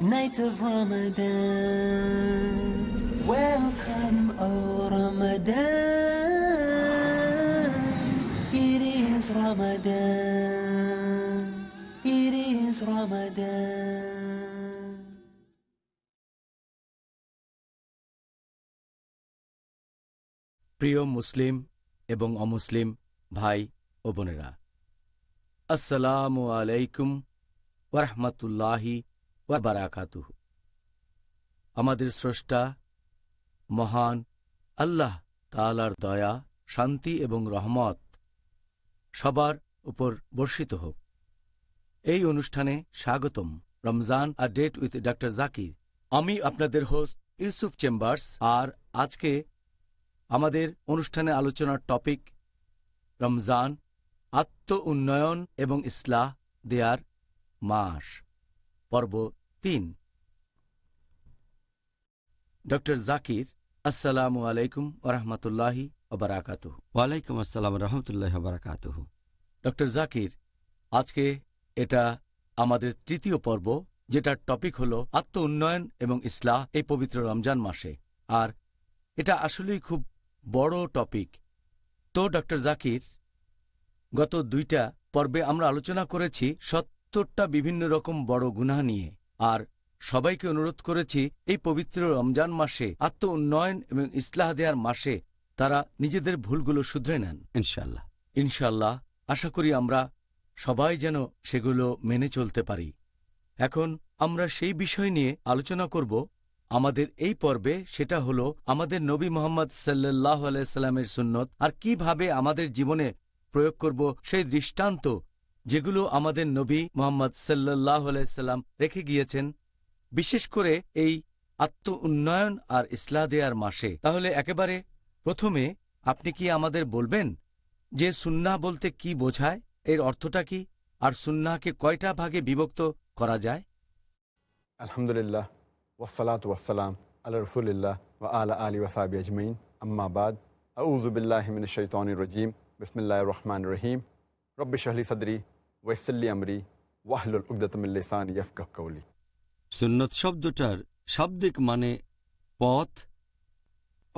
night of Ramadan. Welcome, oh Ramadan. It is Ramadan. It is Ramadan. প্রিয় মুসলিম এবং অমুসলিম ভাই ও বোনেরা আসসালামু আলাইকুম ওরহমতুল্লাহি ওয়া আমাদের স্রষ্টা মহান আল্লাহ তালার দয়া শান্তি এবং রহমত সবার উপর বর্ষিত হোক এই অনুষ্ঠানে স্বাগতম রমজান আর ডেট উইথ ডাক্তার জাকির আমি আপনাদের হোস্ট ইউসুফ চেম্বার্স আর আজকে আমাদের অনুষ্ঠানে আলোচনার টপিক রমজান আত্ম উন্নয়ন এবং ইসলাহ দেয়ার মাস পর্ব তিন ড জাকির আসসালামু আলাইকুম ওরহমতুল্লাহি ওবরাকাত ওয়ালাইকুম আসসালাম রহমতুল্লাহ ওবরাকাত ডক্টর জাকির আজকে এটা আমাদের তৃতীয় পর্ব যেটার টপিক হল আত্ম উন্নয়ন এবং ইসলাহ এই পবিত্র রমজান মাসে আর এটা আসলেই খুব বড় টপিক তো ডক্টর জাকির গত দুইটা পর্বে আমরা আলোচনা করেছি সত্তরটা বিভিন্ন রকম বড় গুণা নিয়ে আর সবাইকে অনুরোধ করেছি এই পবিত্র রমজান মাসে আত্ম উন্নয়ন এবং ইসলাহ দেয়ার মাসে তারা নিজেদের ভুলগুলো শুধরে নেন ইনশাল্লাহ ইনশাল্লাহ আশা করি আমরা সবাই যেন সেগুলো মেনে চলতে পারি এখন আমরা সেই বিষয় নিয়ে আলোচনা করব আমাদের এই পর্বে সেটা হলো আমাদের নবী মোহাম্মদ সাল্লাহ আলাইস্লামের সুন্নত আর কিভাবে আমাদের জীবনে প্রয়োগ করব সেই দৃষ্টান্ত যেগুলো আমাদের নবী মোহাম্মদ সাল্লাহ সাল্লাম রেখে গিয়েছেন বিশেষ করে এই আত্ম উন্নয়ন আর ইসলা দেয়ার মাসে তাহলে একেবারে প্রথমে আপনি কি আমাদের বলবেন যে সুন্না বলতে কি বোঝায় এর অর্থটা কি আর সুন্নাকে কয়টা ভাগে বিভক্ত করা যায় আলহামদুলিল্লাহ ওসালাত ওয়াসালাম আল্লাহ রসুলিল্লাহ ওয়া আলা আলী ওয়াসাবি আজমাইন আম্মাবাদ আউজুবিল্লাহমিন শৈতানুর রজিম বিসমিল্লা রহমান রহিম রব্বিশাহলি সাদরি আমরি ওয়াহলুল সুন্নত শব্দটার শাব্দিক মানে পথ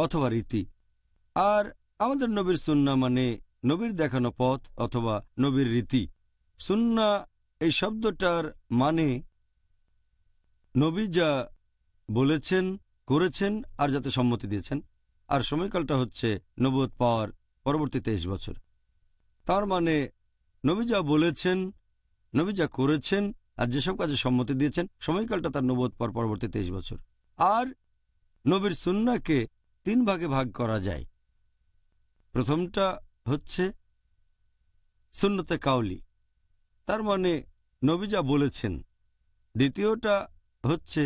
অথবা রীতি আর আমাদের নবীর সুন্না মানে নবীর দেখানো পথ অথবা নবীর রীতি সুন্না এই শব্দটার মানে নবী যা বলেছেন করেছেন আর যাতে সম্মতি দিয়েছেন আর সময়কালটা হচ্ছে নবদ পাওয়ার পরবর্তী তেইশ বছর তার মানে নবী যা বলেছেন নবী যা করেছেন আর যেসব কাজে সম্মতি দিয়েছেন সময়কালটা তার নবোধ পর পরবর্তী তেইশ বছর আর নবীর সুন্নাকে তিন ভাগে ভাগ করা যায় প্রথমটা হচ্ছে সুন্নতে কাউলি তার মানে নবী যা বলেছেন দ্বিতীয়টা হচ্ছে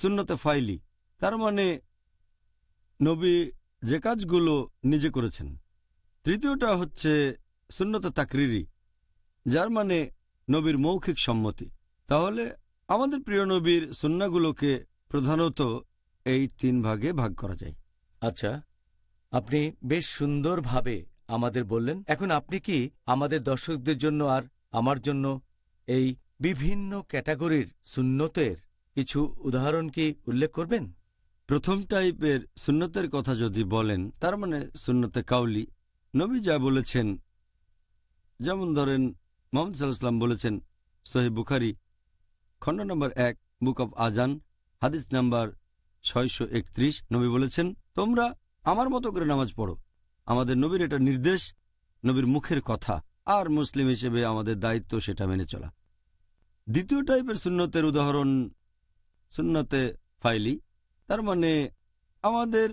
সুন্নতে ফাইলি তার মানে নবী যে কাজগুলো নিজে করেছেন তৃতীয়টা হচ্ছে সুন্নত তাকরিরি যার মানে নবীর মৌখিক সম্মতি তাহলে আমাদের প্রিয় নবীর সুন্নাগুলোকে প্রধানত এই তিন ভাগে ভাগ করা যায় আচ্ছা আপনি বেশ সুন্দরভাবে আমাদের বললেন এখন আপনি কি আমাদের দর্শকদের জন্য আর আমার জন্য এই বিভিন্ন ক্যাটাগরির সুন্নতের কিছু উদাহরণ কি উল্লেখ করবেন প্রথম টাইপের সুন্নতের কথা যদি বলেন তার মানে সুন্নতে কাউলি নবী যা বলেছেন যেমন ধরেন মোহাম্মদ সাল্লাহাম বলেছেন সহি বুখারি খণ্ড নম্বর এক বুক অব আজান হাদিস নাম্বার ছয়শো একত্রিশ নবী বলেছেন তোমরা আমার মতো করে নামাজ পড়ো আমাদের নবীর এটা নির্দেশ নবীর মুখের কথা আর মুসলিম হিসেবে আমাদের দায়িত্ব সেটা মেনে চলা দ্বিতীয় টাইপের সুন্নতের উদাহরণ সুন্নতে ফাইলি তার মানে আমাদের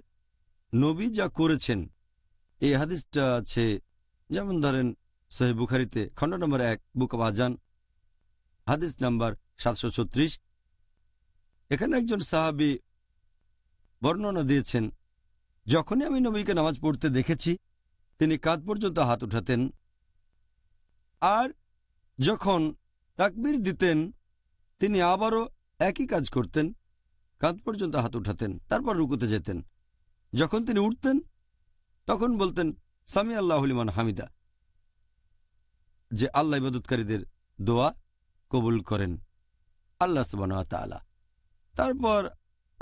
নবী যা করেছেন এই হাদিসটা আছে যেমন ধরেন সোহে বুখারিতে খণ্ড নম্বর এক বুক অব আজান হাদিস নম্বর সাতশো ছত্রিশ এখানে একজন সাহাবি বর্ণনা দিয়েছেন যখনই আমি নবীকে নামাজ পড়তে দেখেছি তিনি কাঁধ পর্যন্ত হাত উঠাতেন আর যখন তাকবির দিতেন তিনি আবারও একই কাজ করতেন কাঁধ পর্যন্ত হাত উঠাতেন তারপর রুকুতে যেতেন যখন তিনি উঠতেন তখন বলতেন সামি হলিমান হামিদা যে আল্লাহ ইবাদতকারীদের দোয়া কবুল করেন আল্লাহ তালা তারপর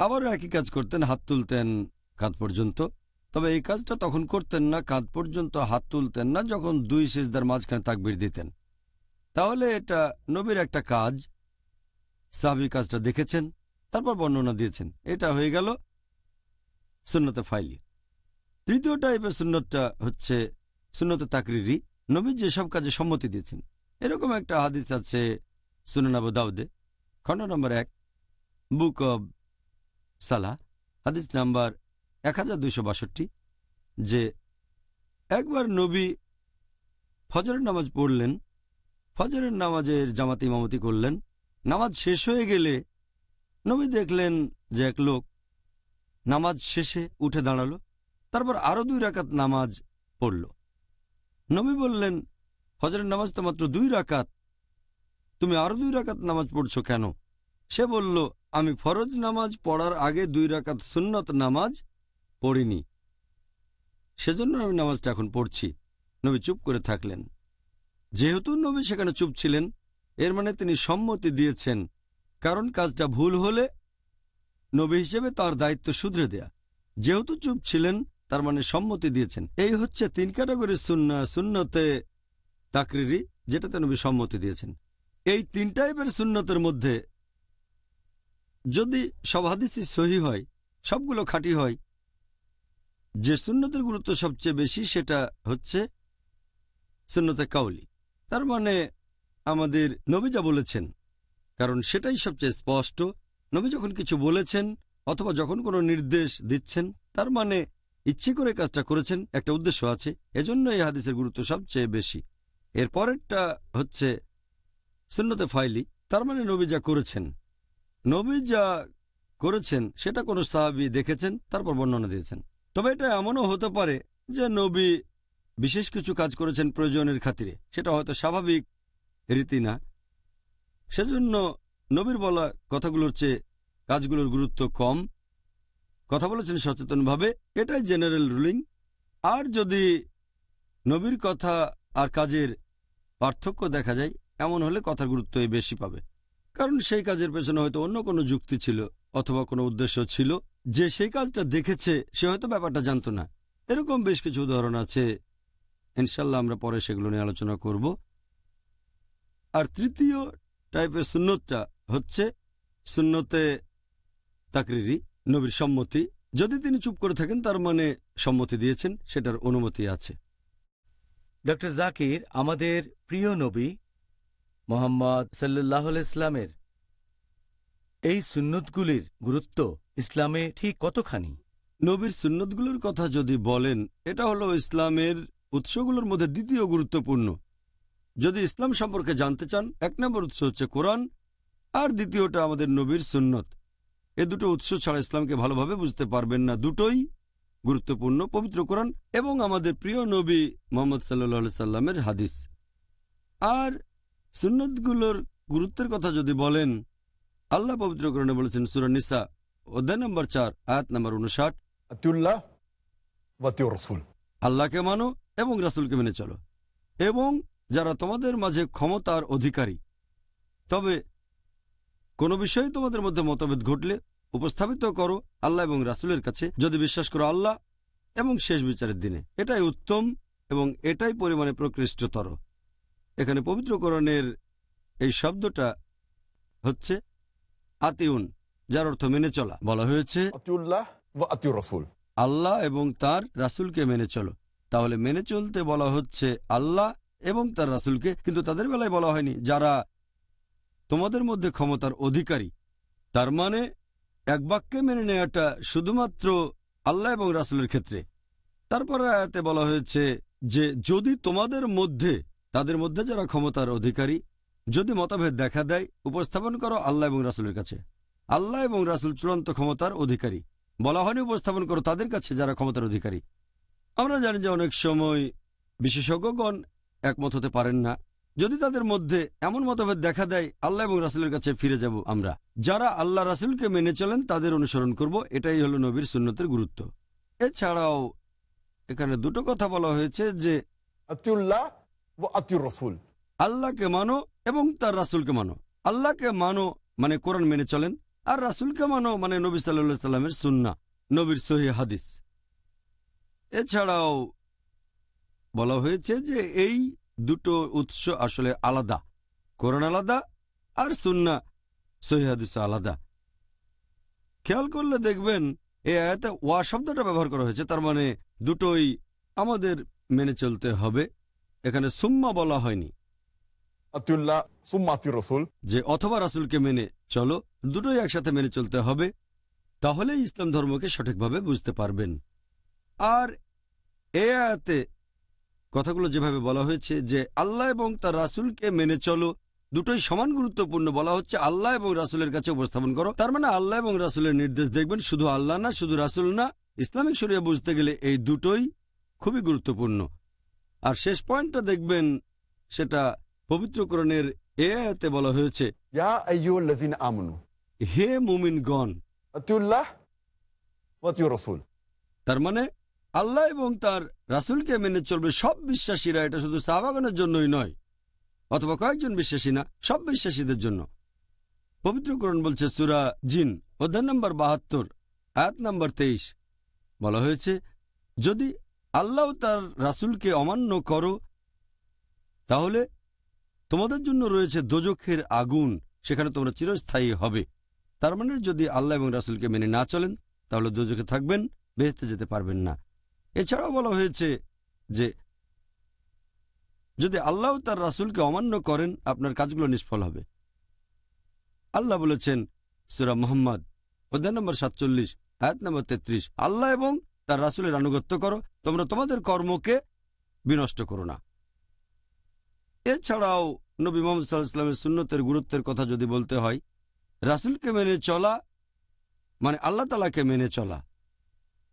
আবারও একই কাজ করতেন হাত তুলতেন কাঁধ পর্যন্ত তবে এই কাজটা তখন করতেন না কাঁধ পর্যন্ত হাত তুলতেন না যখন দুই শেষদার মাঝখানে তাকবির দিতেন তাহলে এটা নবীর একটা কাজ সাহাবি কাজটা দেখেছেন তারপর বর্ণনা দিয়েছেন এটা হয়ে গেল সুন্নতে ফাইলি তৃতীয় টাইপের সুন্নতটা হচ্ছে সুন্নত তাকরিরি নবী যেসব কাজে সম্মতি দিয়েছেন এরকম একটা হাদিস আছে সুনানাবু দাউদে খণ্ড নম্বর এক বুক অব সালা হাদিস নাম্বার এক যে একবার নবী ফজরের নামাজ পড়লেন ফজরের নামাজের জামাতি মামতি করলেন নামাজ শেষ হয়ে গেলে নবী দেখলেন যে এক লোক নামাজ শেষে উঠে দাঁড়ালো তারপর আরও দুই রাকাত নামাজ পড়ল নবী বললেন হজরের নামাজ তো মাত্র দুই রাকাত তুমি আরও দুই রাকাত নামাজ পড়ছ কেন সে বলল আমি ফরজ নামাজ পড়ার আগে দুই রাকাত সুন্নত নামাজ পড়িনি সেজন্য আমি নামাজটা এখন পড়ছি নবী চুপ করে থাকলেন যেহেতু নবী সেখানে চুপ ছিলেন এর মানে তিনি সম্মতি দিয়েছেন কারণ কাজটা ভুল হলে নবী হিসেবে তার দায়িত্ব শুধরে দেয়া যেহেতু চুপ ছিলেন তার মানে সম্মতি দিয়েছেন এই হচ্ছে তিন ক্যাটাগরি শূন্য শূন্যতে তাকরিরি যেটাতে নবী সম্মতি দিয়েছেন এই তিন টাইপের শূন্যতের মধ্যে যদি সব হাদিসি সহি হয় সবগুলো খাঁটি হয় যে শূন্যতের গুরুত্ব সবচেয়ে বেশি সেটা হচ্ছে শূন্যতে কাউলি তার মানে আমাদের নবী যা বলেছেন কারণ সেটাই সবচেয়ে স্পষ্ট নবী যখন কিছু বলেছেন অথবা যখন কোনো নির্দেশ দিচ্ছেন তার মানে ইচ্ছে করে কাজটা করেছেন একটা উদ্দেশ্য আছে এজন্য এই হাদিসের গুরুত্ব সবচেয়ে বেশি এর পরেরটা হচ্ছে সুন্নতে ফাইলি তার মানে নবী যা করেছেন নবী যা করেছেন সেটা কোনো সাহাবি দেখেছেন তারপর বর্ণনা দিয়েছেন তবে এটা এমনও হতে পারে যে নবী বিশেষ কিছু কাজ করেছেন প্রয়োজনের খাতিরে সেটা হয়তো স্বাভাবিক রীতি না সেজন্য নবীর বলা কথাগুলোর চেয়ে কাজগুলোর গুরুত্ব কম কথা বলেছেন সচেতনভাবে এটাই জেনারেল রুলিং আর যদি নবীর কথা আর কাজের পার্থক্য দেখা যায় এমন হলে কথার গুরুত্ব বেশি পাবে কারণ সেই কাজের পেছনে হয়তো অন্য কোনো যুক্তি ছিল অথবা কোনো উদ্দেশ্য ছিল যে সেই কাজটা দেখেছে সে হয়তো ব্যাপারটা জানতো না এরকম বেশ কিছু উদাহরণ আছে ইনশাল্লাহ আমরা পরে সেগুলো নিয়ে আলোচনা করব আর তৃতীয় টাইপের সুন্নতটা হচ্ছে সুন্নতে তাকরিরি নবীর সম্মতি যদি তিনি চুপ করে থাকেন তার মানে সম্মতি দিয়েছেন সেটার অনুমতি আছে ড জাকির আমাদের প্রিয় নবী মোহাম্মদ সাল্লাহ ইসলামের এই সুন্নতগুলির গুরুত্ব ইসলামে ঠিক কতখানি নবীর সুন্নতগুলোর কথা যদি বলেন এটা হলো ইসলামের উৎসগুলোর মধ্যে দ্বিতীয় গুরুত্বপূর্ণ যদি ইসলাম সম্পর্কে জানতে চান এক নম্বর উৎস হচ্ছে কোরআন আর দ্বিতীয়টা আমাদের নবীর সুন্নত এ দুটো উৎস ছাড়া ইসলামকে ভালোভাবে বুঝতে পারবেন না দুটোই গুরুত্বপূর্ণ পবিত্র কোরআন এবং আমাদের প্রিয় নবী মোহাম্মদ সাল্লি সাল্লামের হাদিস আর সুন্নতগুলোর গুরুত্বের কথা যদি বলেন আল্লাহ পবিত্র কোরআনে বলেছেন সুরানিসা অধ্যায় নম্বর চার আয়াত নম্বর উনষাট আল্লাহকে মানো এবং রাসুলকে মেনে চলো এবং যারা তোমাদের মাঝে ক্ষমতার অধিকারী তবে কোনো বিষয়ে তোমাদের মধ্যে মতভেদ ঘটলে উপস্থাপিত করো আল্লাহ এবং রাসুলের কাছে যদি বিশ্বাস করো আল্লাহ এবং শেষ বিচারের দিনে এটাই উত্তম এবং এটাই পরিমাণে প্রকৃষ্টতর এখানে পবিত্রকরণের এই শব্দটা হচ্ছে আতিউন যার অর্থ মেনে চলা বলা হয়েছে আল্লাহ এবং তার রাসুলকে মেনে চলো তাহলে মেনে চলতে বলা হচ্ছে আল্লাহ এবং তার রাসুলকে কিন্তু তাদের বেলায় বলা হয়নি যারা তোমাদের মধ্যে ক্ষমতার অধিকারী তার মানে এক বাক্যে মেনে নেওয়াটা শুধুমাত্র আল্লাহ এবং রাসুলের ক্ষেত্রে তারপর আয়াতে বলা হয়েছে যে যদি তোমাদের মধ্যে তাদের মধ্যে যারা ক্ষমতার অধিকারী যদি মতভেদ দেখা দেয় উপস্থাপন করো আল্লাহ এবং রাসুলের কাছে আল্লাহ এবং রাসুল চূড়ান্ত ক্ষমতার অধিকারী বলা হয়নি উপস্থাপন করো তাদের কাছে যারা ক্ষমতার অধিকারী আমরা জানি যে অনেক সময় বিশেষজ্ঞগণ একমত হতে পারেন না যদি তাদের মধ্যে এমন মতভেদ দেখা দেয় আল্লাহ এবং রাসুলের কাছে ফিরে যাব আমরা যারা আল্লাহ রাসুলকে মেনে চলেন তাদের অনুসরণ করব এটাই হলো নবীর সুন্নতের গুরুত্ব এছাড়াও এখানে দুটো কথা বলা হয়েছে যে আল্লাহকে মানো এবং তার রাসুলকে মানো আল্লাহকে মানো মানে কোরআন মেনে চলেন আর রাসুলকে মানো মানে নবী সাল্লা সাল্লামের সুন্না নবীর সহি হাদিস এছাড়াও বলা হয়েছে যে এই দুটো উৎস আসলে আলাদা কোরআন আলাদা আর সুন্না সহিহাদিস আলাদা খেয়াল করলে দেখবেন এ আয়াতে ওয়া শব্দটা ব্যবহার করা হয়েছে তার মানে দুটোই আমাদের মেনে চলতে হবে এখানে সুম্মা বলা হয়নি যে অথবা রাসুলকে মেনে চলো দুটোই একসাথে মেনে চলতে হবে তাহলে ইসলাম ধর্মকে সঠিকভাবে বুঝতে পারবেন আর এ আয়াতে কথাগুলো যেভাবে বলা হয়েছে যে আল্লাহ এবং তার রাসুলকে মেনে চলো দুটোই সমান গুরুত্বপূর্ণ বলা হচ্ছে আল্লাহ এবং রাসুলের কাছে উপস্থাপন করো তার মানে আল্লাহ এবং রাসুলের নির্দেশ দেখবেন শুধু আল্লাহ না শুধু রাসুল না ইসলামিক শরিয়া বুঝতে গেলে এই দুটোই খুবই গুরুত্বপূর্ণ আর শেষ পয়েন্টটা দেখবেন সেটা পবিত্রকরণের এতে বলা হয়েছে হে মুমিনগণ তার মানে আল্লাহ এবং তার রাসুলকে মেনে চলবে সব বিশ্বাসীরা এটা শুধু সাহাবাগানের জন্যই নয় অথবা কয়েকজন বিশ্বাসী না সব বিশ্বাসীদের জন্য পবিত্রকরণ বলছে সুরা জিন অধ্যায় নম্বর বাহাত্তর আয়াত নম্বর তেইশ বলা হয়েছে যদি আল্লাহ তার রাসুলকে অমান্য করো তাহলে তোমাদের জন্য রয়েছে দোজখের আগুন সেখানে তোমরা চিরস্থায়ী হবে তার মানে যদি আল্লাহ এবং রাসুলকে মেনে না চলেন তাহলে দোজখে থাকবেন বেহতে যেতে পারবেন না এছাড়াও বলা হয়েছে যে যদি আল্লাহ তার রাসুলকে অমান্য করেন আপনার কাজগুলো নিষ্ফল হবে আল্লাহ বলেছেন সুরা মোহাম্মদ অধ্যায় নম্বর সাতচল্লিশ আয়াত নম্বর তেত্রিশ আল্লাহ এবং তার রাসুলের আনুগত্য করো তোমরা তোমাদের কর্মকে বিনষ্ট করো না এছাড়াও নবী মোহাম্মদ সাল্লাহ ইসলামের সুন্নতের গুরুত্বের কথা যদি বলতে হয় রাসুলকে মেনে চলা মানে আল্লাহ তালাকে মেনে চলা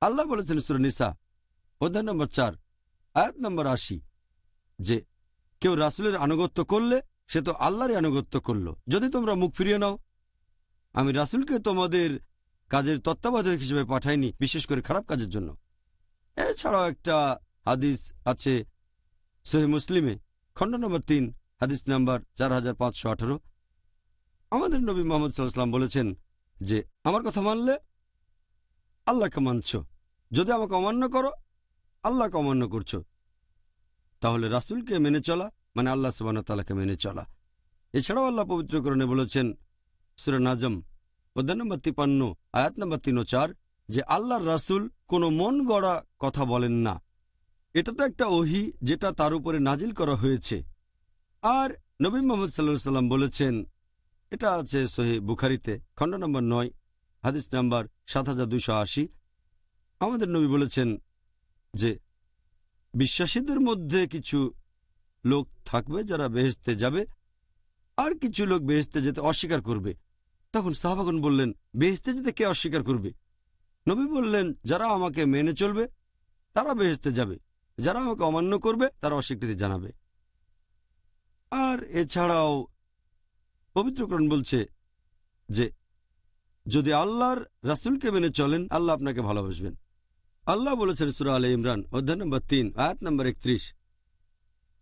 আল্লাহ বলেছেন সুরনিসা অধ্যায় নম্বর চার আয়াত নম্বর আশি যে কেউ রাসুলের আনুগত্য করলে সে তো আল্লাহরই আনুগত্য করল যদি তোমরা মুখ ফিরিয়ে নাও আমি রাসুলকে তোমাদের কাজের তত্ত্বাবধায়ক হিসেবে পাঠাইনি বিশেষ করে খারাপ কাজের জন্য এছাড়াও একটা হাদিস আছে সহি মুসলিমে খণ্ড নম্বর তিন হাদিস নাম্বার চার হাজার পাঁচশো আঠারো আমাদের নবী মোহাম্মদ সাল্লাম বলেছেন যে আমার কথা মানলে আল্লাহকে মানছ যদি আমাকে অমান্য করো আল্লাহকে অমান্য করছ তাহলে রাসুলকে মেনে চলা মানে আল্লাহ তালাকে মেনে চলা এছাড়াও আল্লাহ পবিত্রকরণে বলেছেন সুরান আজম অধ্যায় নম্বর তিপান্ন আয়াত নম্বর তিন চার যে আল্লাহর রাসুল কোনো মন গড়া কথা বলেন না এটা তো একটা ওহি যেটা তার উপরে নাজিল করা হয়েছে আর নবী মোহাম্মদ সাল্লা সাল্লাম বলেছেন এটা আছে সোহে বুখারিতে খণ্ড নম্বর নয় হাদিস নাম্বার সাত আমাদের নবী বলেছেন যে বিশ্বাসীদের মধ্যে কিছু লোক থাকবে যারা বেহেস্তে যাবে আর কিছু লোক বেহেস্তে যেতে অস্বীকার করবে তখন সাহাবাগন বললেন বেহেস্তে যেতে কে অস্বীকার করবে নবী বললেন যারা আমাকে মেনে চলবে তারা বেহেস্তে যাবে যারা আমাকে অমান্য করবে তারা অস্বীকৃতি জানাবে আর এছাড়াও পবিত্রকরণ বলছে যে যদি আল্লাহর রাসুলকে মেনে চলেন আল্লাহ আপনাকে ভালোবাসবেন আল্লাহ বলেছেন সুরা আলী ইমরান অধ্যায় নম্বর তিন আয়াত নম্বর একত্রিশ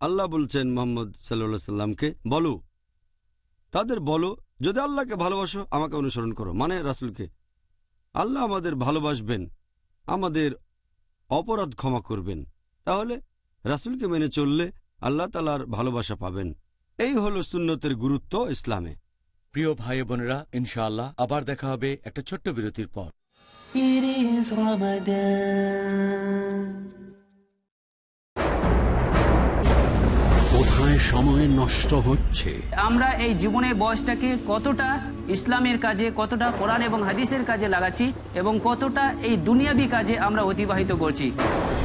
আল্লাহ বলছেন মোহাম্মদ সাল্লা সাল্লামকে বলো তাদের বলো যদি আল্লাহকে ভালোবাসো আমাকে অনুসরণ করো মানে রাসুলকে আল্লাহ আমাদের ভালোবাসবেন আমাদের অপরাধ ক্ষমা করবেন তাহলে রাসুলকে মেনে চললে আল্লাহ তালার ভালোবাসা পাবেন এই হল সুন্নতের গুরুত্ব ইসলামে প্রিয় ভাই বোনেরা ইনশাআল্লাহ আবার দেখা হবে একটা ছোট্ট বিরতির পর It is Ramadan. সময় নষ্ট হচ্ছে আমরা এই জীবনের বয়সটাকে কতটা ইসলামের কাজে কতটা এবং হাদিসের কাজে লাগাচ্ছি এবং কতটা এই কাজে আমরা অতিবাহিত করছি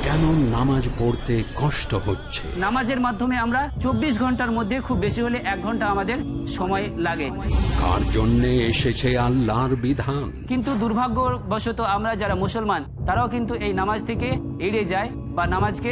কেন নামাজ পড়তে কষ্ট হচ্ছে নামাজের মাধ্যমে আমরা ঘন্টার মধ্যে খুব বেশি হলে এক ঘন্টা আমাদের সময় লাগে এসেছে বিধান কিন্তু দুর্ভাগ্যবশত আমরা যারা মুসলমান তারাও কিন্তু এই নামাজ থেকে এড়ে যায় বা নামাজকে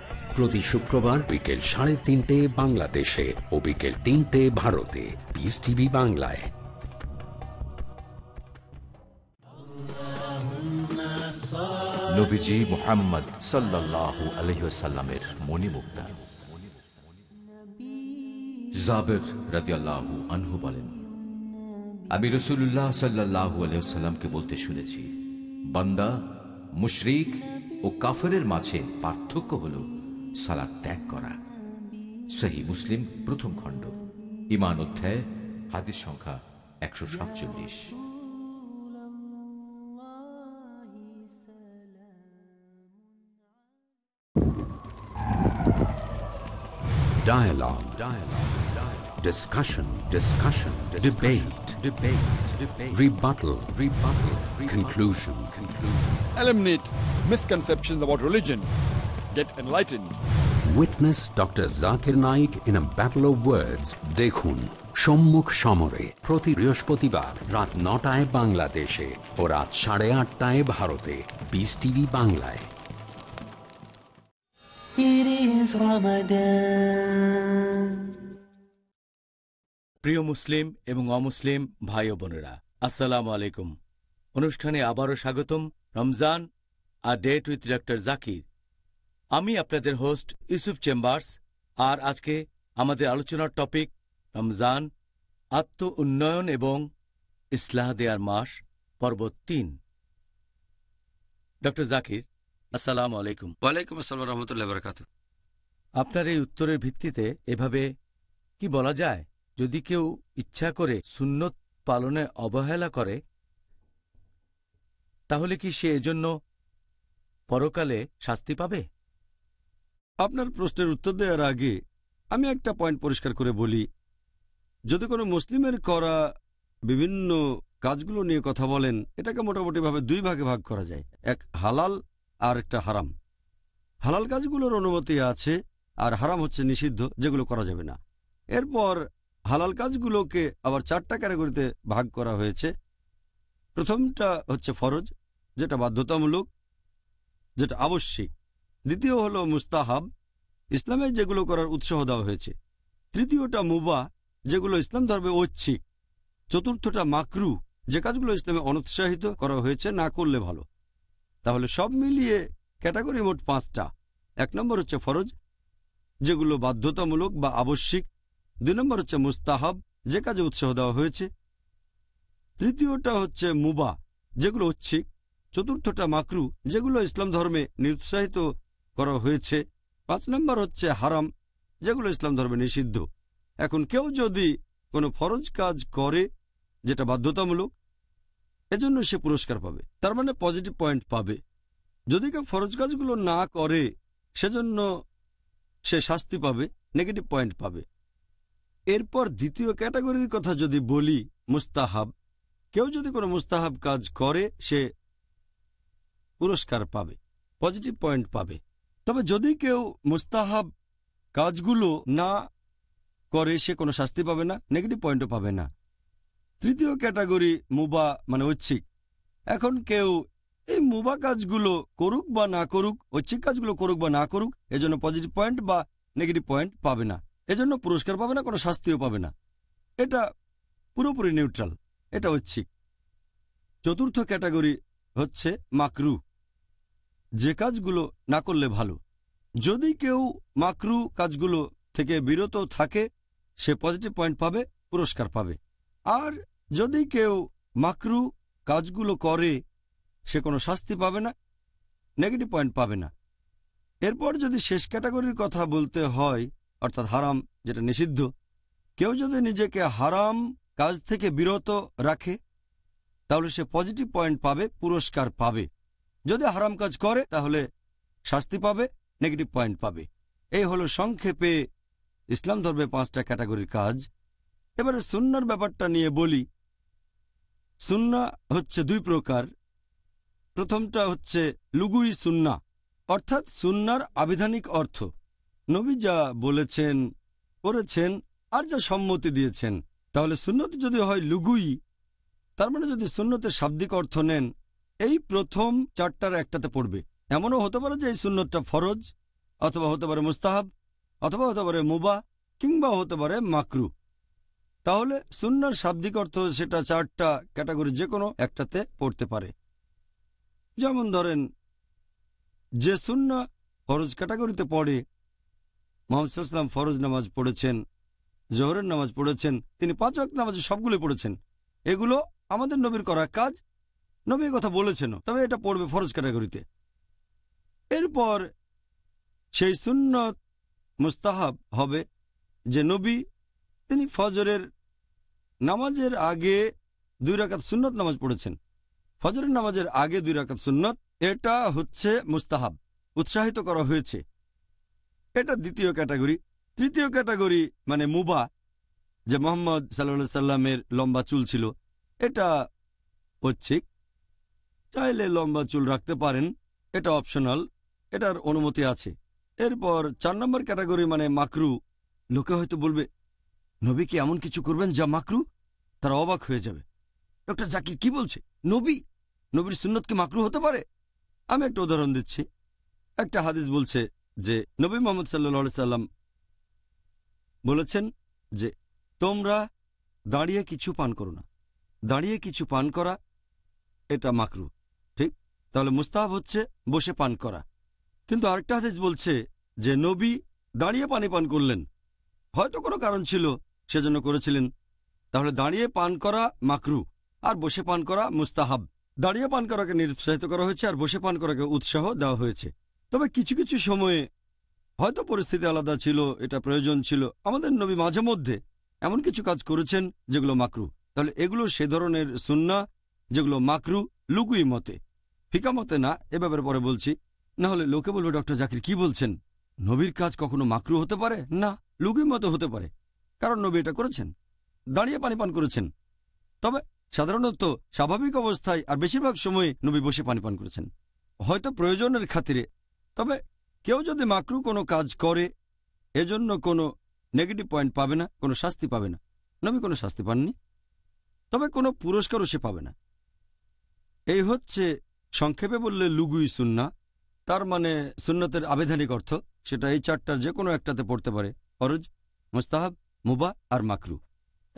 প্রতি শুক্রবার বিকেল সাড়ে তিনটে বাংলাদেশে ও বিকেল তিনটে ভারতে পিস টিভি বাংলায় আনহু বলেন আমি রসুল্লাহ সাল্লাহু আলহ্লামকে বলতে শুনেছি বান্দা মুশরিক ও কাফেরের মাঝে পার্থক্য হলো সালাদ ত্যাগ করা সেই মুসলিম প্রথম খণ্ড ইমান অধ্যায় হাদিস সংখ্যা একশো সাতচল্লিশ Dialogue. Dialogue. Dialogue. Discussion. Discussion. Discussion. Debate. Debate. Debate. Rebuttal. Rebuttal. Rebuttal. Conclusion. Conclusion. Eliminate misconceptions about religion. Get enlightened. Witness Dr. Zakir Naik in a battle of words. দেখুন সম্মুখ সমরে প্রতি বৃহস্পতিবার রাত নটায় বাংলাদেশে ও রাত সাড়ে আটটায় ভারতে বিস টিভি বাংলায় প্রিয় মুসলিম এবং অমুসলিম ভাই বোনেরা আসসালাম আলাইকুম অনুষ্ঠানে আবারও স্বাগতম রমজান আর ডেট উইথ ডক্টর জাকির আমি আপনাদের হোস্ট ইউসুফ চেম্বার্স আর আজকে আমাদের আলোচনার টপিক রমজান আত্ম উন্নয়ন এবং ইসলাহ দেয়ার মাস পর্ব তিন ড জাকির আসসালাম আলাইকুম ওয়ালাইকুম আসসালাম রহমতুল্লাহ বরকাত আপনার এই উত্তরের ভিত্তিতে এভাবে কি বলা যায় যদি কেউ ইচ্ছা করে সুন্নত পালনে অবহেলা করে তাহলে কি সে এজন্য পরকালে শাস্তি পাবে আপনার প্রশ্নের উত্তর দেওয়ার আগে আমি একটা পয়েন্ট পরিষ্কার করে বলি যদি কোনো মুসলিমের করা বিভিন্ন কাজগুলো নিয়ে কথা বলেন এটাকে মোটামুটিভাবে দুই ভাগে ভাগ করা যায় এক হালাল আর একটা হারাম হালাল কাজগুলোর অনুমতি আছে আর হারাম হচ্ছে নিষিদ্ধ যেগুলো করা যাবে না এরপর হালাল কাজগুলোকে আবার চারটা ক্যাটাগরিতে ভাগ করা হয়েছে প্রথমটা হচ্ছে ফরজ যেটা বাধ্যতামূলক যেটা আবশ্যিক দ্বিতীয় হল মুস্তাহাব ইসলামে যেগুলো করার উৎসাহ দেওয়া হয়েছে তৃতীয়টা মুবা যেগুলো ইসলাম ধর্মে ঐচ্ছিক চতুর্থটা মাকরু যে কাজগুলো ইসলামে অনুৎসাহিত করা হয়েছে না করলে ভালো তাহলে সব মিলিয়ে ক্যাটাগরি মোট পাঁচটা এক নম্বর হচ্ছে ফরজ যেগুলো বাধ্যতামূলক বা আবশ্যিক দুই নম্বর হচ্ছে মুস্তাহাব যে কাজে উৎসাহ দেওয়া হয়েছে তৃতীয়টা হচ্ছে মুবা যেগুলো ঐচ্ছিক চতুর্থটা মাকরু যেগুলো ইসলাম ধর্মে নিরুৎসাহিত করা হয়েছে পাঁচ নম্বর হচ্ছে হারাম যেগুলো ইসলাম ধর্মে নিষিদ্ধ এখন কেউ যদি কোনো ফরজ কাজ করে যেটা বাধ্যতামূলক এজন্য সে পুরস্কার পাবে তার মানে পজিটিভ পয়েন্ট পাবে যদি কেউ ফরজ কাজগুলো না করে সেজন্য সে শাস্তি পাবে নেগেটিভ পয়েন্ট পাবে এরপর দ্বিতীয় ক্যাটাগরির কথা যদি বলি মুস্তাহাব কেউ যদি কোনো মুস্তাহাব কাজ করে সে পুরস্কার পাবে পজিটিভ পয়েন্ট পাবে তবে যদি কেউ মুস্তাহাব কাজগুলো না করে সে কোনো শাস্তি পাবে না নেগেটিভ পয়েন্টও পাবে না তৃতীয় ক্যাটাগরি মুবা মানে ঐচ্ছিক এখন কেউ এই মুবা কাজগুলো করুক বা না করুক ঐচ্ছিক কাজগুলো করুক বা না করুক এজন্য পজিটিভ পয়েন্ট বা নেগেটিভ পয়েন্ট পাবে না এজন্য পুরস্কার পাবে না কোনো শাস্তিও পাবে না এটা পুরোপুরি নিউট্রাল এটা ঐচ্ছিক চতুর্থ ক্যাটাগরি হচ্ছে মাকরু যে কাজগুলো না করলে ভালো যদি কেউ মাকরু কাজগুলো থেকে বিরত থাকে সে পজিটিভ পয়েন্ট পাবে পুরস্কার পাবে আর যদি কেউ মাকরু কাজগুলো করে সে কোনো শাস্তি পাবে না নেগেটিভ পয়েন্ট পাবে না এরপর যদি শেষ ক্যাটাগরির কথা বলতে হয় অর্থাৎ হারাম যেটা নিষিদ্ধ কেউ যদি নিজেকে হারাম কাজ থেকে বিরত রাখে তাহলে সে পজিটিভ পয়েন্ট পাবে পুরস্কার পাবে যদি হারাম কাজ করে তাহলে শাস্তি পাবে নেগেটিভ পয়েন্ট পাবে এই হলো সংক্ষেপে ইসলাম ধর্মে পাঁচটা ক্যাটাগরির কাজ এবারে সুন্নার ব্যাপারটা নিয়ে বলি সুন্না হচ্ছে দুই প্রকার প্রথমটা হচ্ছে লুগুই সুন্না অর্থাৎ সুন্নার আবিধানিক অর্থ নবী যা বলেছেন করেছেন আর যা সম্মতি দিয়েছেন তাহলে সুন্নত যদি হয় লুগুই তার মানে যদি সুন্নতের শাব্দিক অর্থ নেন এই প্রথম চারটার একটাতে পড়বে এমনও হতে পারে যে এই সুন্নতটা ফরজ অথবা হতে পারে মুস্তাহাব অথবা হতে পারে মুবা কিংবা হতে পারে মাকরু তাহলে সুন্নার শাব্দিক অর্থ সেটা চারটা ক্যাটাগরি যে কোনো একটাতে পড়তে পারে যেমন ধরেন যে সুন্না ফরজ ক্যাটাগরিতে পড়ে মোহাম্মদ ইসলাম ফরজ নামাজ পড়েছেন জোহরের নামাজ পড়েছেন তিনি পাঁচ ওয়াক্ত নামাজ সবগুলো পড়েছেন এগুলো আমাদের নবীর করা কাজ নবী কথা বলেছেন তবে এটা পড়বে ফরজ ক্যাটাগরিতে এরপর সেই সুন্নত মুস্তাহাব হবে যে নবী তিনি ফজরের নামাজের আগে দুই রাকাত সুন্নত নামাজ পড়েছেন ফজরের নামাজের আগে দুই রাকাত সুন্নত এটা হচ্ছে মুস্তাহাব উৎসাহিত করা হয়েছে এটা দ্বিতীয় ক্যাটাগরি তৃতীয় ক্যাটাগরি মানে মুবা যে মোহাম্মদ সাল্লা সাল্লামের লম্বা চুল ছিল এটা ঐচ্ছিক চাইলে লম্বা চুল রাখতে পারেন এটা অপশনাল এটার অনুমতি আছে এরপর চার নম্বর ক্যাটাগরি মানে মাকরু লোকে হয়তো বলবে নবী কি এমন কিছু করবেন যা মাকরু তারা অবাক হয়ে যাবে ডক্টর জাকির কি বলছে নবী নবীর সুন্নত কি মাকরু হতে পারে আমি একটা উদাহরণ দিচ্ছি একটা হাদিস বলছে যে নবী মোহাম্মদ সাল্লি সাল্লাম বলেছেন যে তোমরা দাঁড়িয়ে কিছু পান করো না দাঁড়িয়ে কিছু পান করা এটা মাকরু তাহলে মুস্তাহাব হচ্ছে বসে পান করা কিন্তু আরেকটা হাদিস বলছে যে নবী দাঁড়িয়ে পানি পান করলেন হয়তো কোনো কারণ ছিল সেজন্য করেছিলেন তাহলে দাঁড়িয়ে পান করা মাকরু আর বসে পান করা মুস্তাহাব দাঁড়িয়ে পান করাকে নিরুৎসাহিত করা হয়েছে আর বসে পান করাকে উৎসাহ দেওয়া হয়েছে তবে কিছু কিছু সময়ে হয়তো পরিস্থিতি আলাদা ছিল এটা প্রয়োজন ছিল আমাদের নবী মাঝে মধ্যে এমন কিছু কাজ করেছেন যেগুলো মাকরু তাহলে এগুলো সে ধরনের সুন্না যেগুলো মাকরু লুকুই মতে ফিকামতে না এ ব্যাপারে পরে বলছি না হলে লোকে বলবে ডক্টর জাকির কি বলছেন নবীর কাজ কখনো মাকরু হতে পারে না লুকির মতো হতে পারে কারণ নবী এটা করেছেন দাঁড়িয়ে পানি পান করেছেন তবে সাধারণত স্বাভাবিক অবস্থায় আর বেশিরভাগ সময়ে নবী বসে পানি পান করেছেন হয়তো প্রয়োজনের খাতিরে তবে কেউ যদি মাকরু কোনো কাজ করে এজন্য কোনো নেগেটিভ পয়েন্ট পাবে না কোনো শাস্তি পাবে না নবী কোনো শাস্তি পাননি তবে কোনো পুরস্কারও সে পাবে না এই হচ্ছে সংক্ষেপে বললে লুগুই সুন্না তার মানে সুন্নতের আবেধানিক অর্থ সেটা এই চারটার যে কোনো একটাতে পড়তে পারে ফরজ মোস্তাহাব মুবা আর মাকরু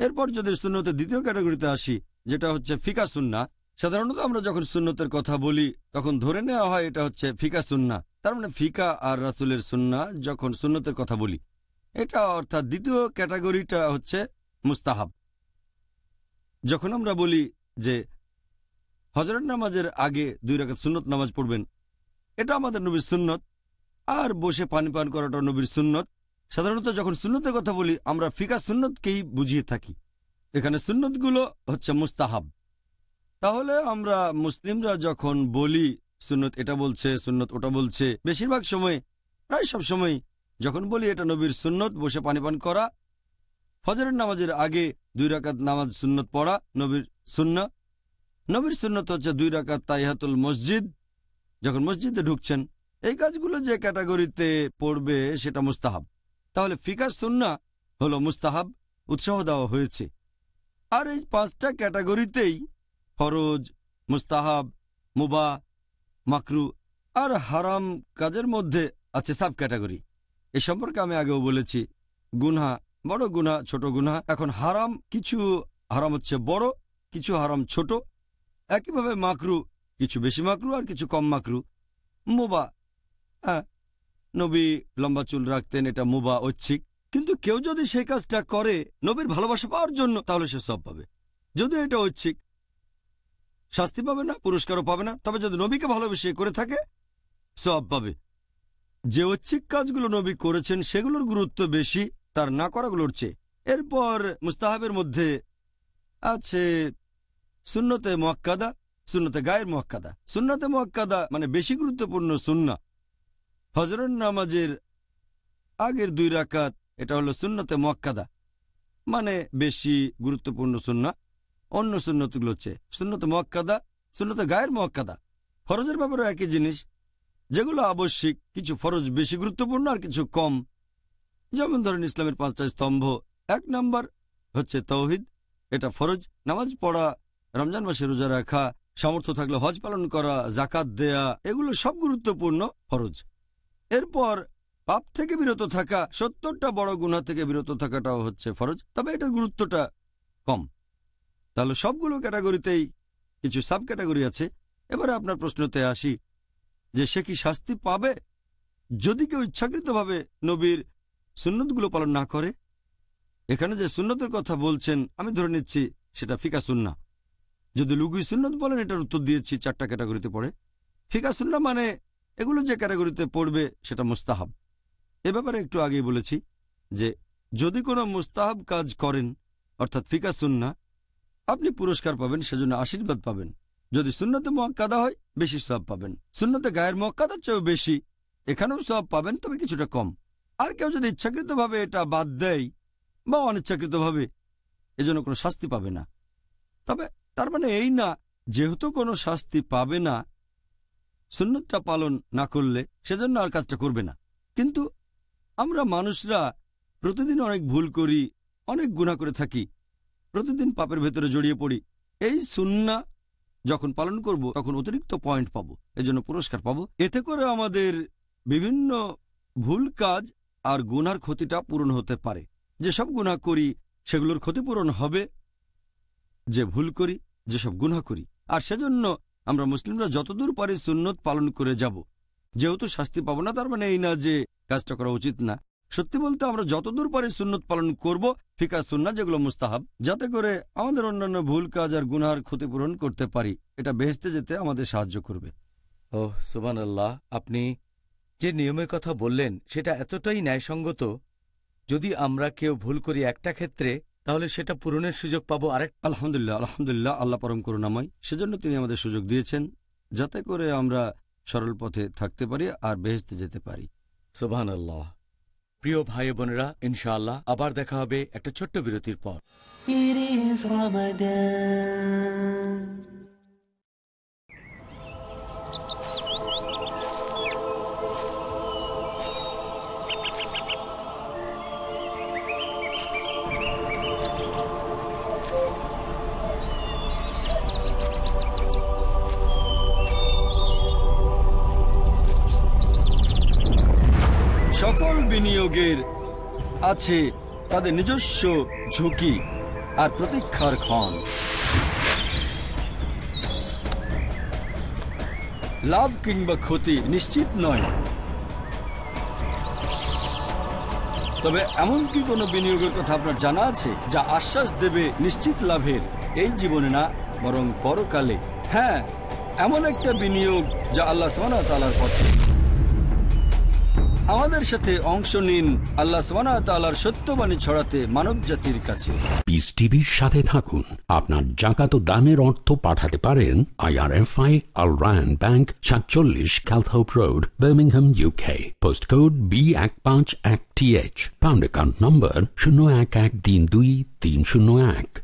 এরপর যদি সুন্নতের দ্বিতীয় ক্যাটাগরিতে আসি যেটা হচ্ছে ফিকা সুন্না সাধারণত আমরা যখন সুন্নতের কথা বলি তখন ধরে নেওয়া হয় এটা হচ্ছে ফিকা সুন্না তার মানে ফিকা আর রাসুলের সুন্না যখন সুন্নতের কথা বলি এটা অর্থাৎ দ্বিতীয় ক্যাটাগরিটা হচ্ছে মুস্তাহাব যখন আমরা বলি যে হজরত নামাজের আগে দুই রাখাত সুন্নত নামাজ পড়বেন এটা আমাদের নবীর সুন্নত আর বসে পানি পান করাটা নবীর সুন্নত সাধারণত যখন সুন্নতের কথা বলি আমরা ফিকা সুন্নতকেই বুঝিয়ে থাকি এখানে সুন্নতগুলো হচ্ছে মুস্তাহাব তাহলে আমরা মুসলিমরা যখন বলি সুন্নত এটা বলছে সুন্নত ওটা বলছে বেশিরভাগ সময় প্রায় সব সময় যখন বলি এটা নবীর সুন্নত বসে পানি পান করা ফজরের নামাজের আগে দুই রাকাত নামাজ সুন্নত পড়া নবীর সুন্না নবীর সুন্নত হচ্ছে দুই রাকাত তাইহাতুল মসজিদ যখন মসজিদে ঢুকছেন এই কাজগুলো যে ক্যাটাগরিতে পড়বে সেটা মুস্তাহাব তাহলে ফিকার সুন্না হলো মুস্তাহাব উৎসাহ দেওয়া হয়েছে আর এই পাঁচটা ক্যাটাগরিতেই ফরজ মুস্তাহাব মুবা মাকরু আর হারাম কাজের মধ্যে আছে সাব ক্যাটাগরি এ সম্পর্কে আমি আগেও বলেছি গুনহা বড় গুনা ছোট গুনা এখন হারাম কিছু হারাম হচ্ছে বড় কিছু হারাম ছোট একইভাবে মাকরু কিছু বেশি মাকরু আর কিছু কম মাকরু মোবা হ্যাঁ নবী লম্বা চুল রাখতেন এটা মুবা ঐচ্ছিক কিন্তু কেউ যদি সেই কাজটা করে নবীর ভালোবাসা পাওয়ার জন্য তাহলে সে সব পাবে যদিও এটা ঐচ্ছিক শাস্তি পাবে না পুরস্কারও পাবে না তবে যদি নবীকে ভালোবেসে করে থাকে সব পাবে যে ঐচ্ছিক কাজগুলো নবী করেছেন সেগুলোর গুরুত্ব বেশি তার না করাগুলোর চেয়ে এরপর মুস্তাহাবের মধ্যে আছে সুন্নতে মোয়াক্কাদা সুন্নতে গায়ের মোয়াক্কাদা সুন্নতে মোয়াক্কাদা মানে বেশি গুরুত্বপূর্ণ সুন্না হজরত নামাজের আগের দুই রাকাত এটা হলো সুন্নতে মোয়াক্কাদা মানে বেশি গুরুত্বপূর্ণ সুন্না অন্য সুন্নতগুলো হচ্ছে সুন্নত মোয়াক্কাদা সুন্নত গায়ের মোয়াক্কাদা ফরজের ব্যাপারেও একই জিনিস যেগুলো আবশ্যিক কিছু ফরজ বেশি গুরুত্বপূর্ণ আর কিছু কম যেমন ধরেন ইসলামের পাঁচটা স্তম্ভ এক নাম্বার হচ্ছে তৌহিদ এটা ফরজ নামাজ পড়া রমজান মাসে রোজা রাখা সামর্থ্য থাকলে হজ পালন করা জাকাত দেয়া এগুলো সব গুরুত্বপূর্ণ ফরজ এরপর পাপ থেকে বিরত থাকা সত্তরটা বড় গুণা থেকে বিরত থাকাটাও হচ্ছে ফরজ তবে এটার গুরুত্বটা কম তাহলে সবগুলো ক্যাটাগরিতেই কিছু সাব ক্যাটাগরি আছে এবারে আপনার প্রশ্নতে আসি যে সে কি শাস্তি পাবে যদি কেউ ইচ্ছাকৃতভাবে নবীর সুন্নতগুলো পালন না করে এখানে যে সুন্নতের কথা বলছেন আমি ধরে নিচ্ছি সেটা ফিকা সুন্না যদি লুগুই সুন্নত বলেন এটার উত্তর দিয়েছি চারটা ক্যাটাগরিতে পড়ে ফিকা সুন্না মানে এগুলো যে ক্যাটাগরিতে পড়বে সেটা মুস্তাহাব এ ব্যাপারে একটু আগেই বলেছি যে যদি কোনো মুস্তাহাব কাজ করেন অর্থাৎ ফিকা সুন্না আপনি পুরস্কার পাবেন সেজন্য আশীর্বাদ পাবেন যদি সুন্নতে মহাক্কাদা হয় বেশি সব পাবেন সুন্নতে গায়ের মহাক্কাদার চেয়েও বেশি এখানেও সব পাবেন তবে কিছুটা কম আর কেউ যদি ইচ্ছাকৃতভাবে এটা বাদ দেয় বা অনিচ্ছাকৃতভাবে এজন্য কোনো শাস্তি পাবে না তবে তার মানে এই না যেহেতু কোনো শাস্তি পাবে না সুন্নতটা পালন না করলে সেজন্য আর কাজটা করবে না কিন্তু আমরা মানুষরা প্রতিদিন অনেক ভুল করি অনেক গুণা করে থাকি প্রতিদিন পাপের ভেতরে জড়িয়ে পড়ি এই সুন্না যখন পালন করব তখন অতিরিক্ত পয়েন্ট পাব এজন্য পুরস্কার পাব এতে করে আমাদের বিভিন্ন ভুল কাজ আর গুনার ক্ষতিটা পূরণ হতে পারে যেসব গুণা করি সেগুলোর ক্ষতিপূরণ হবে যে ভুল করি যেসব গুনা করি আর সেজন্য আমরা মুসলিমরা যতদূর পারি সুন্নত পালন করে যাব যেহেতু শাস্তি পাবো না তার মানে এই না যে কাজটা করা উচিত না সত্যি বলতে আমরা যতদূর পারি সুন্নত পালন করব ফিকা সুন্না যেগুলো মুস্তাহাব যাতে করে আমাদের অন্যান্য ভুল কাজ আর গুনহার ক্ষতিপূরণ করতে পারি এটা বেহেস্তে যেতে আমাদের সাহায্য করবে ও সুবান আল্লাহ আপনি যে নিয়মের কথা বললেন সেটা এতটাই ন্যায়সঙ্গত যদি আমরা কেউ ভুল করি একটা ক্ষেত্রে তাহলে সেটা পূরণের সুযোগ পাবো আরেক আলহামদুলিল্লাহ আলহামদুলিল্লাহ আল্লাহ পরম করুণাময় সেজন্য তিনি আমাদের সুযোগ দিয়েছেন যাতে করে আমরা সরল পথে থাকতে পারি আর বেহেস্তে যেতে পারি সোভান আল্লাহ প্রিয় ভাই বোনেরা ইনশাআল্লাহ আবার দেখা হবে একটা ছোট্ট বিরতির পর বিনিয়োগের আছে তাদের নিজস্ব ঝুঁকি আর প্রতীক্ষার ক্ষণ লাভ কিংবা ক্ষতি নিশ্চিত নয় তবে এমন কি কোনো বিনিয়োগের কথা আপনার জানা আছে যা আশ্বাস দেবে নিশ্চিত লাভের এই জীবনে না বরং পরকালে হ্যাঁ এমন একটা বিনিয়োগ যা আল্লাহ সোনা তালার পথে আমাদের সাথে অংশ নিন আল্লাহ সালার সত্যবাণী ছড়াতে মানব জাতির কাছে পিস টিভির সাথে থাকুন আপনার জাকাত দানের অর্থ পাঠাতে পারেন I R F I Al Rayan bank সাতচল্লিশ Calthorpe road Birmingham UK post code B এক পাঁচ এক T H pound account number শূন্য এক এক তিন দুই তিন শূন্য এক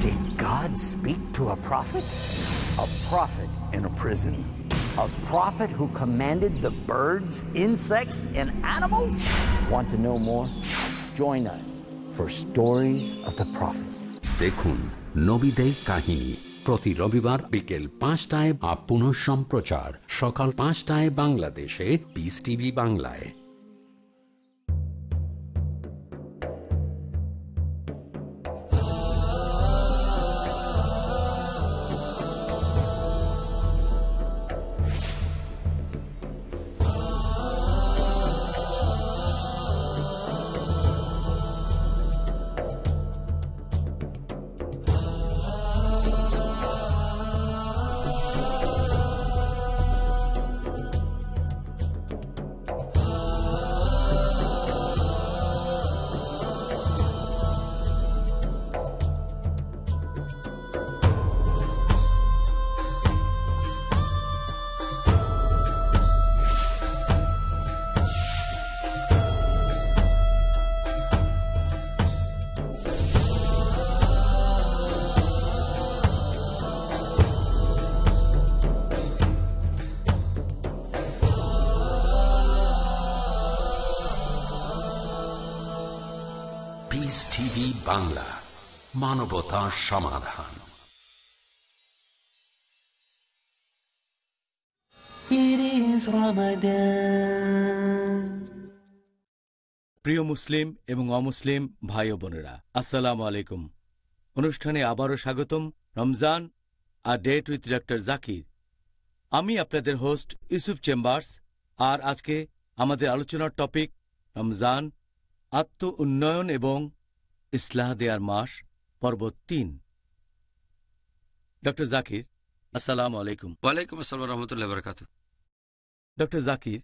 Did God speak to a prophet? A prophet in a prison. A prophet who commanded the birds, insects, and animals? Want to know more? Join us for Stories of the Prophet. দেখুন Nobide কাহিনী প্রতি রবিবার বিকেল পাঁচটায় up পুনঃ সম্প্রচার সকাল পাঁচটায় বাংলাদেশে পিস টিভি বাংলায় মানবতা সমাধান প্রিয় মুসলিম এবং অমুসলিম ভাই বোনেরা আসসালাম আলাইকুম অনুষ্ঠানে আবারও স্বাগতম রমজান আর ডেট উইথ ডক্টর জাকির আমি আপনাদের হোস্ট ইউসুফ চেম্বার্স আর আজকে আমাদের আলোচনার টপিক রমজান আত্ম উন্নয়ন এবং ইসলাহ দেয়ার মাস পর্বত তিন ডক্টর জাকির আসসালাম আলাইকুম ওয়ালাইকুম আসসালাম রহমতুল্লাহ বরকাত ডক্টর জাকির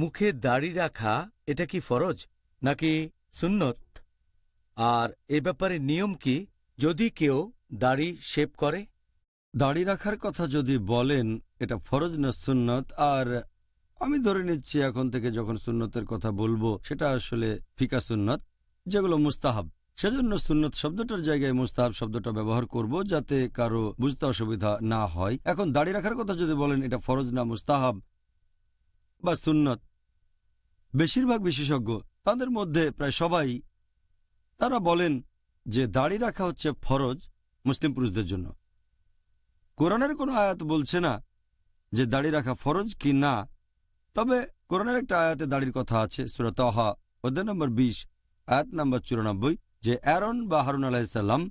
মুখে দাড়ি রাখা এটা কি ফরজ নাকি সুন্নত আর এ ব্যাপারে নিয়ম কি যদি কেউ দাড়ি শেপ করে দাড়ি রাখার কথা যদি বলেন এটা ফরজ না সুন্নত আর আমি ধরে নিচ্ছি এখন থেকে যখন সুন্নতের কথা বলবো সেটা আসলে ফিকা সুন্নত যেগুলো মুস্তাহাব সেজন্য সুন্নত শব্দটার জায়গায় মুস্তাহাব শব্দটা ব্যবহার করব যাতে কারো বুঝতে অসুবিধা না হয় এখন দাড়ি রাখার কথা যদি বলেন এটা ফরজ না মুস্তাহাব বা সুন্নত বেশিরভাগ বিশেষজ্ঞ তাদের মধ্যে প্রায় সবাই তারা বলেন যে দাড়ি রাখা হচ্ছে ফরজ মুসলিম পুরুষদের জন্য কোরআনের কোনো আয়াত বলছে না যে দাড়ি রাখা ফরজ কি না তবে কোরআনের একটা আয়াতে দাড়ির কথা আছে সুরতহা অধ্যায় নম্বর বিশ আয়াত নম্বর চুরানব্বই যে অ্যারন বা হারুন আলাহিসাল্লাম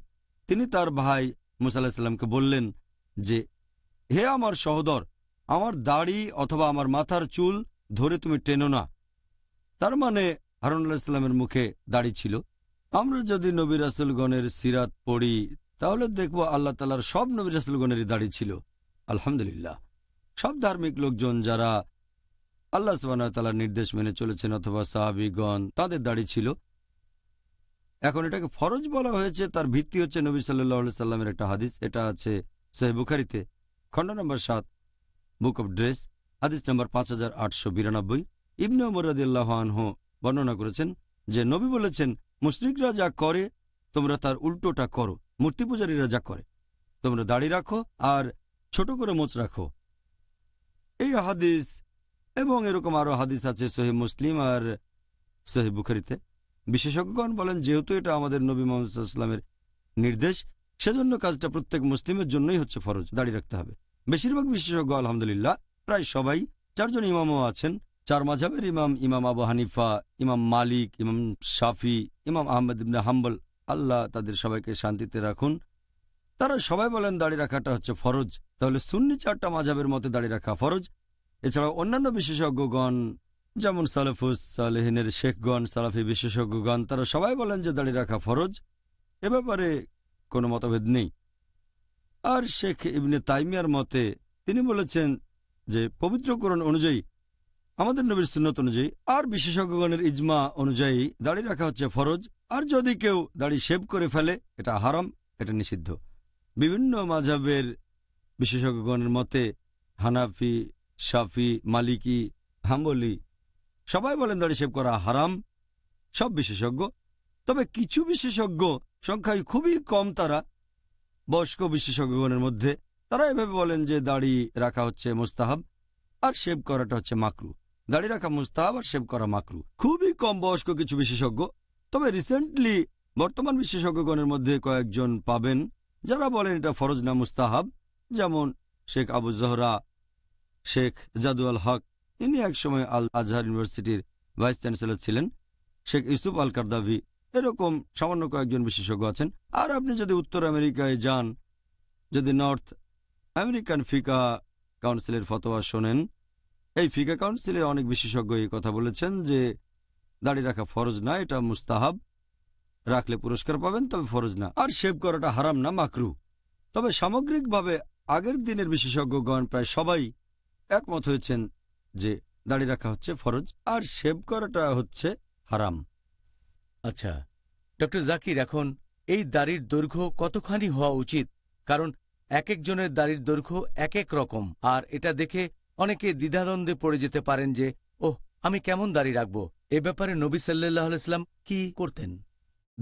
তিনি তার ভাই মুসা আলাহিসাল্লামকে বললেন যে হে আমার সহদর আমার দাড়ি অথবা আমার মাথার চুল ধরে তুমি টেনো না তার মানে হারুন আলাহিসাল্লামের মুখে দাড়ি ছিল আমরা যদি নবী রাসুলগণের সিরাত পড়ি তাহলে দেখব আল্লাহ তালার সব নবী রাসুলগণেরই দাড়ি ছিল আলহামদুলিল্লাহ সব ধার্মিক লোকজন যারা আল্লাহ তালার নির্দেশ মেনে চলেছেন অথবা সাহাবিগণ তাদের দাড়ি ছিল এখন এটাকে ফরজ বলা হয়েছে তার ভিত্তি হচ্ছে নবী সাল্লি সাল্লামের একটা হাদিস এটা আছে সাহেব বুখারিতে খণ্ড নম্বর সাত বুক অব ড্রেস হাদিস নম্বর পাঁচ হাজার আটশো বিরানব্বই ইবনে মরাদিল্লাহ বর্ণনা করেছেন যে নবী বলেছেন মুশ্রিকরা যা করে তোমরা তার উল্টোটা করো মূর্তি পূজারীরা যা করে তোমরা দাড়ি রাখো আর ছোট করে মোচ রাখো এই হাদিস এবং এরকম আরও হাদিস আছে সোহেব মুসলিম আর সোহেব বুখারিতে বিশেষজ্ঞগণ বলেন যেহেতু এটা আমাদের নবী মোহাম্মদ ইসলামের নির্দেশ সেজন্য কাজটা প্রত্যেক মুসলিমের জন্যই হচ্ছে ফরজ দাঁড়িয়ে রাখতে হবে বেশিরভাগ বিশেষজ্ঞ আলহামদুলিল্লাহ প্রায় সবাই চারজন ইমামও আছেন চার মাঝাবের ইমাম ইমাম আবু হানিফা ইমাম মালিক ইমাম শাফি ইমাম আহমেদ ইবনে হাম্বল আল্লাহ তাদের সবাইকে শান্তিতে রাখুন তারা সবাই বলেন দাড়ি রাখাটা হচ্ছে ফরজ তাহলে সুন্নি চারটা মাঝাবের মতে দাড়ি রাখা ফরজ এছাড়াও অন্যান্য বিশেষজ্ঞগণ যেমন সালেফুজ সালেহিনের শেখগণ সালাফি বিশেষজ্ঞগণ তারা সবাই বলেন যে দাড়ি রাখা ফরজ এ ব্যাপারে কোনো মতভেদ নেই আর শেখ ইবনে তাইমিয়ার মতে তিনি বলেছেন যে পবিত্রকরণ অনুযায়ী আমাদের নবীর সুন্নত অনুযায়ী আর বিশেষজ্ঞগণের ইজমা অনুযায়ী দাড়ি রাখা হচ্ছে ফরজ আর যদি কেউ দাড়ি শেভ করে ফেলে এটা হারাম এটা নিষিদ্ধ বিভিন্ন মাঝাবের বিশেষজ্ঞগণের মতে হানাফি সাফি মালিকি হাম্বলি সবাই বলেন দাড়ি শেভ করা হারাম সব বিশেষজ্ঞ তবে কিছু বিশেষজ্ঞ সংখ্যায় খুবই কম তারা বয়স্ক বিশেষজ্ঞগণের মধ্যে তারা এভাবে বলেন যে দাড়ি রাখা হচ্ছে মোস্তাহাব আর শেভ করাটা হচ্ছে মাকরু দাড়ি রাখা মোস্তাহাব আর শেভ করা মাকরু খুবই কম বয়স্ক কিছু বিশেষজ্ঞ তবে রিসেন্টলি বর্তমান বিশেষজ্ঞগণের মধ্যে কয়েকজন পাবেন যারা বলেন এটা ফরজ না মুস্তাহাব যেমন শেখ আবু জহরা শেখ জাদুয়াল হক তিনি একসময় আল আজহার ইউনিভার্সিটির ভাইস চ্যান্সেলর ছিলেন শেখ ইউসুফ আল কারদাভি এরকম সামান্য কয়েকজন বিশেষজ্ঞ আছেন আর আপনি যদি উত্তর আমেরিকায় যান যদি নর্থ আমেরিকান ফিকা কাউন্সিলের ফতোয়া শোনেন এই ফিকা কাউন্সিলের অনেক বিশেষজ্ঞ এই কথা বলেছেন যে দাড়ি রাখা ফরজ না এটা মুস্তাহাব রাখলে পুরস্কার পাবেন তবে ফরজ না আর শেভ করাটা হারাম না মাকরু তবে সামগ্রিকভাবে আগের দিনের বিশেষজ্ঞগণ প্রায় সবাই একমত হয়েছেন যে দাড়ি রাখা হচ্ছে ফরজ আর শেভ করাটা হচ্ছে হারাম আচ্ছা ডক্টর জাকির এখন এই দাড়ির দৈর্ঘ্য কতখানি হওয়া উচিত কারণ এক একজনের দাড়ির দৈর্ঘ্য এক এক রকম আর এটা দেখে অনেকে দ্বিধাদ্বন্দ্বে পড়ে যেতে পারেন যে ও আমি কেমন দাড়ি রাখব এ ব্যাপারে নবী সাল্লাহ আলাইস্লাম কি করতেন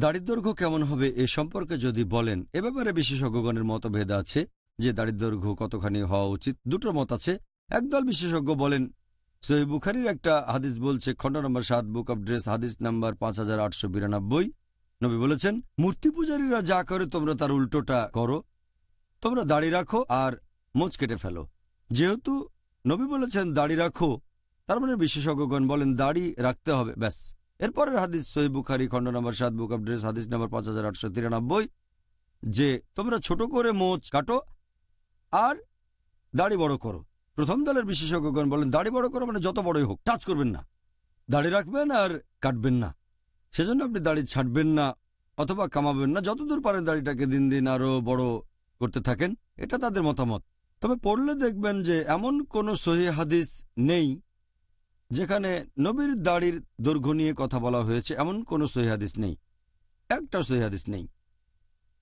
দাড়ির দৈর্ঘ্য কেমন হবে এ সম্পর্কে যদি বলেন এ ব্যাপারে বিশেষজ্ঞগণের মতভেদ আছে যে দাড়ির দৈর্ঘ্য কতখানি হওয়া উচিত দুটো মত আছে একদল বিশেষজ্ঞ বলেন সোহেব বুখারির একটা হাদিস বলছে খণ্ড নম্বর সাত বুক অব ড্রেস হাদিস নাম্বার পাঁচ হাজার আটশো বিরানব্বই নবী বলেছেন মূর্তি পূজারীরা যা করে তোমরা তার উল্টোটা করো তোমরা দাড়ি রাখো আর মোচ কেটে ফেলো যেহেতু নবী বলেছেন দাড়ি রাখো তার মানে বিশেষজ্ঞগণ বলেন দাড়ি রাখতে হবে ব্যাস এরপরের হাদিস সোহেব বুখারি খণ্ড নম্বর সাত বুক অব ড্রেস হাদিস নম্বর পাঁচ হাজার আটশো তিরানব্বই যে তোমরা ছোট করে মোচ কাটো আর দাড়ি বড় করো প্রথম দলের বিশেষজ্ঞগণ বলেন দাড়ি বড় করো মানে যত বড়ই হোক টাচ করবেন না দাড়ি রাখবেন আর কাটবেন না সেজন্য আপনি দাড়ি ছাঁটবেন না অথবা কামাবেন না যতদূর পারেন দাড়িটাকে দিন দিন আরও বড় করতে থাকেন এটা তাদের মতামত তবে পড়লে দেখবেন যে এমন কোনো সহি হাদিস নেই যেখানে নবীর দাড়ির দৈর্ঘ্য নিয়ে কথা বলা হয়েছে এমন কোনো সহি হাদিস নেই একটাও সহি হাদিস নেই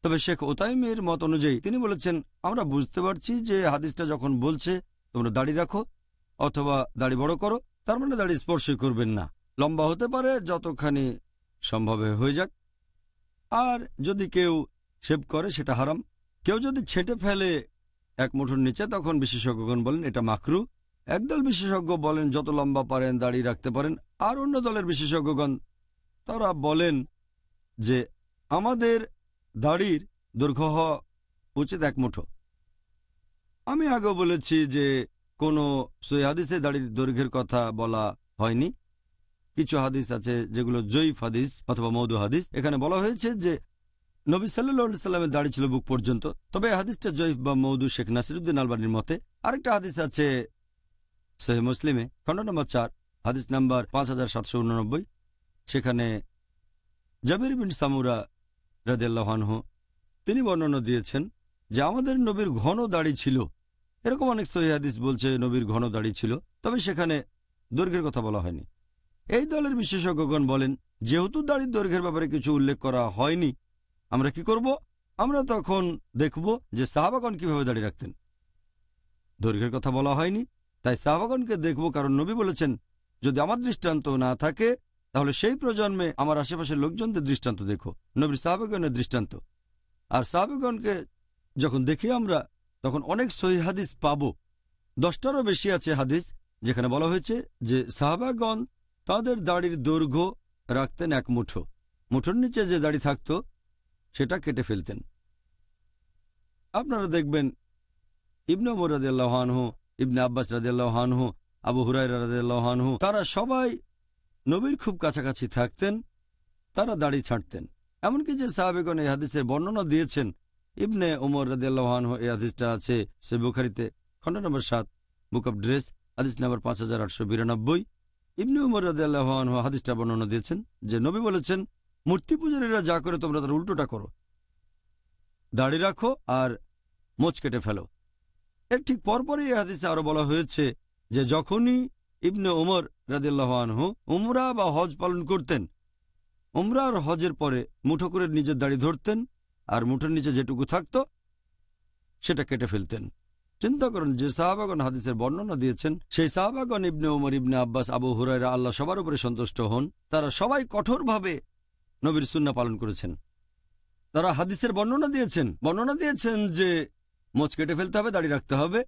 তবে শেখ ওতাইমের মত অনুযায়ী তিনি বলেছেন আমরা বুঝতে পারছি যে হাদিসটা যখন বলছে তোমরা দাড়ি রাখো অথবা দাড়ি বড় করো তার মানে দাড়ি স্পর্শই করবেন না লম্বা হতে পারে যতখানি সম্ভবে হয়ে যাক আর যদি কেউ শেভ করে সেটা হারাম কেউ যদি ছেটে ফেলে এক মুঠোর নিচে তখন বিশেষজ্ঞগণ বলেন এটা মাকরু একদল বিশেষজ্ঞ বলেন যত লম্বা পারেন দাড়ি রাখতে পারেন আর অন্য দলের বিশেষজ্ঞগণ তারা বলেন যে আমাদের দাড়ির দৈর্ঘ্য হওয়া উচিত এক মুঠো আমি আগে বলেছি যে কোনো সৈহাদিসে দাড়ির দৈর্ঘ্যের কথা বলা হয়নি কিছু হাদিস আছে যেগুলো জৈফ হাদিস অথবা মৌদু হাদিস এখানে বলা হয়েছে যে নবী সাল্লি সাল্লামের দাড়ি ছিল বুক পর্যন্ত তবে হাদিসটা জৈফ বা মৌদু শেখ নাসিরুদ্দিন আলবানির মতে আরেকটা হাদিস আছে সহি মুসলিমে খণ্ড নম্বর চার হাদিস নাম্বার পাঁচ হাজার সাতশো উননব্বই সেখানে জাবির বিন সামুরা রাদেল্লাহানহ তিনি বর্ণনা দিয়েছেন যে আমাদের নবীর ঘন দাড়ি ছিল এরকম অনেক সহিদিস বলছে নবীর ঘন দাড়ি ছিল তবে সেখানে দৈর্ঘ্যের কথা বলা হয়নি এই দলের বিশেষজ্ঞগণ বলেন যেহেতু দাড়ির দৈর্ঘ্যের ব্যাপারে কিছু উল্লেখ করা হয়নি আমরা কি করব আমরা তখন দেখব যে সাহাবাগণ কিভাবে দাঁড়িয়ে রাখতেন দৈর্ঘ্যের কথা বলা হয়নি তাই সাহাবাগণকে দেখব কারণ নবী বলেছেন যদি আমার দৃষ্টান্ত না থাকে তাহলে সেই প্রজন্মে আমার আশেপাশের লোকজনদের দৃষ্টান্ত দেখো নবীর সাহাবেগণের দৃষ্টান্ত আর সাহাবেগণকে যখন দেখি আমরা তখন অনেক সহি হাদিস পাব দশটারও বেশি আছে হাদিস যেখানে বলা হয়েছে যে সাহাবাগণ তাদের দাড়ির দৈর্ঘ্য রাখতেন এক মুঠো মুঠোর নিচে যে দাড়ি থাকত সেটা কেটে ফেলতেন আপনারা দেখবেন ইবনে ওমর রাজিয়াল্লাহানহু ইবনে আব্বাস রাজিয়াল্লাহানহু আবু হুরাইরা রাজিয়াল্লাহানহু তারা সবাই নবীর খুব কাছাকাছি থাকতেন তারা দাড়ি ছাড়তেন এমনকি যে সাহাবেগণ এই হাদিসের বর্ণনা দিয়েছেন ইবনে ওমর রাজিয়াল্লাহান এই আদিসটা আছে সে বুখারিতে খণ্ড নম্বর সাত বুক অব ড্রেস আদিস নম্বর পাঁচ হাজার আটশো বিরানব্বই ইবনে উমর রাজিয়াল্লাহান হাদিসটা বর্ণনা দিয়েছেন যে নবী বলেছেন মূর্তি পূজারীরা যা করে তোমরা তার উল্টোটা করো দাড়ি রাখো আর মোচ কেটে ফেলো এর ঠিক পরপরই এই হাদিসে আরও বলা হয়েছে যে যখনই ইবনে ওমর রাজিয়াল্লাহানহু উমরা বা হজ পালন করতেন উমরা আর হজের পরে মুঠো করে নিজের দাড়ি ধরতেন আর মুঠের নিচে যেটুকু থাকত সেটা কেটে ফেলতেন চিন্তা করেন যে সাহাবাগন হাদিসের বর্ণনা দিয়েছেন সেই সাহাবাগন ইবনে ওমর ইবনে আব্বাস আবু হুরাইরা আল্লাহ সবার উপরে সন্তুষ্ট হন তারা সবাই কঠোরভাবে নবীর সুন্না পালন করেছেন তারা হাদিসের বর্ণনা দিয়েছেন বর্ণনা দিয়েছেন যে মোচ কেটে ফেলতে হবে দাড়ি রাখতে হবে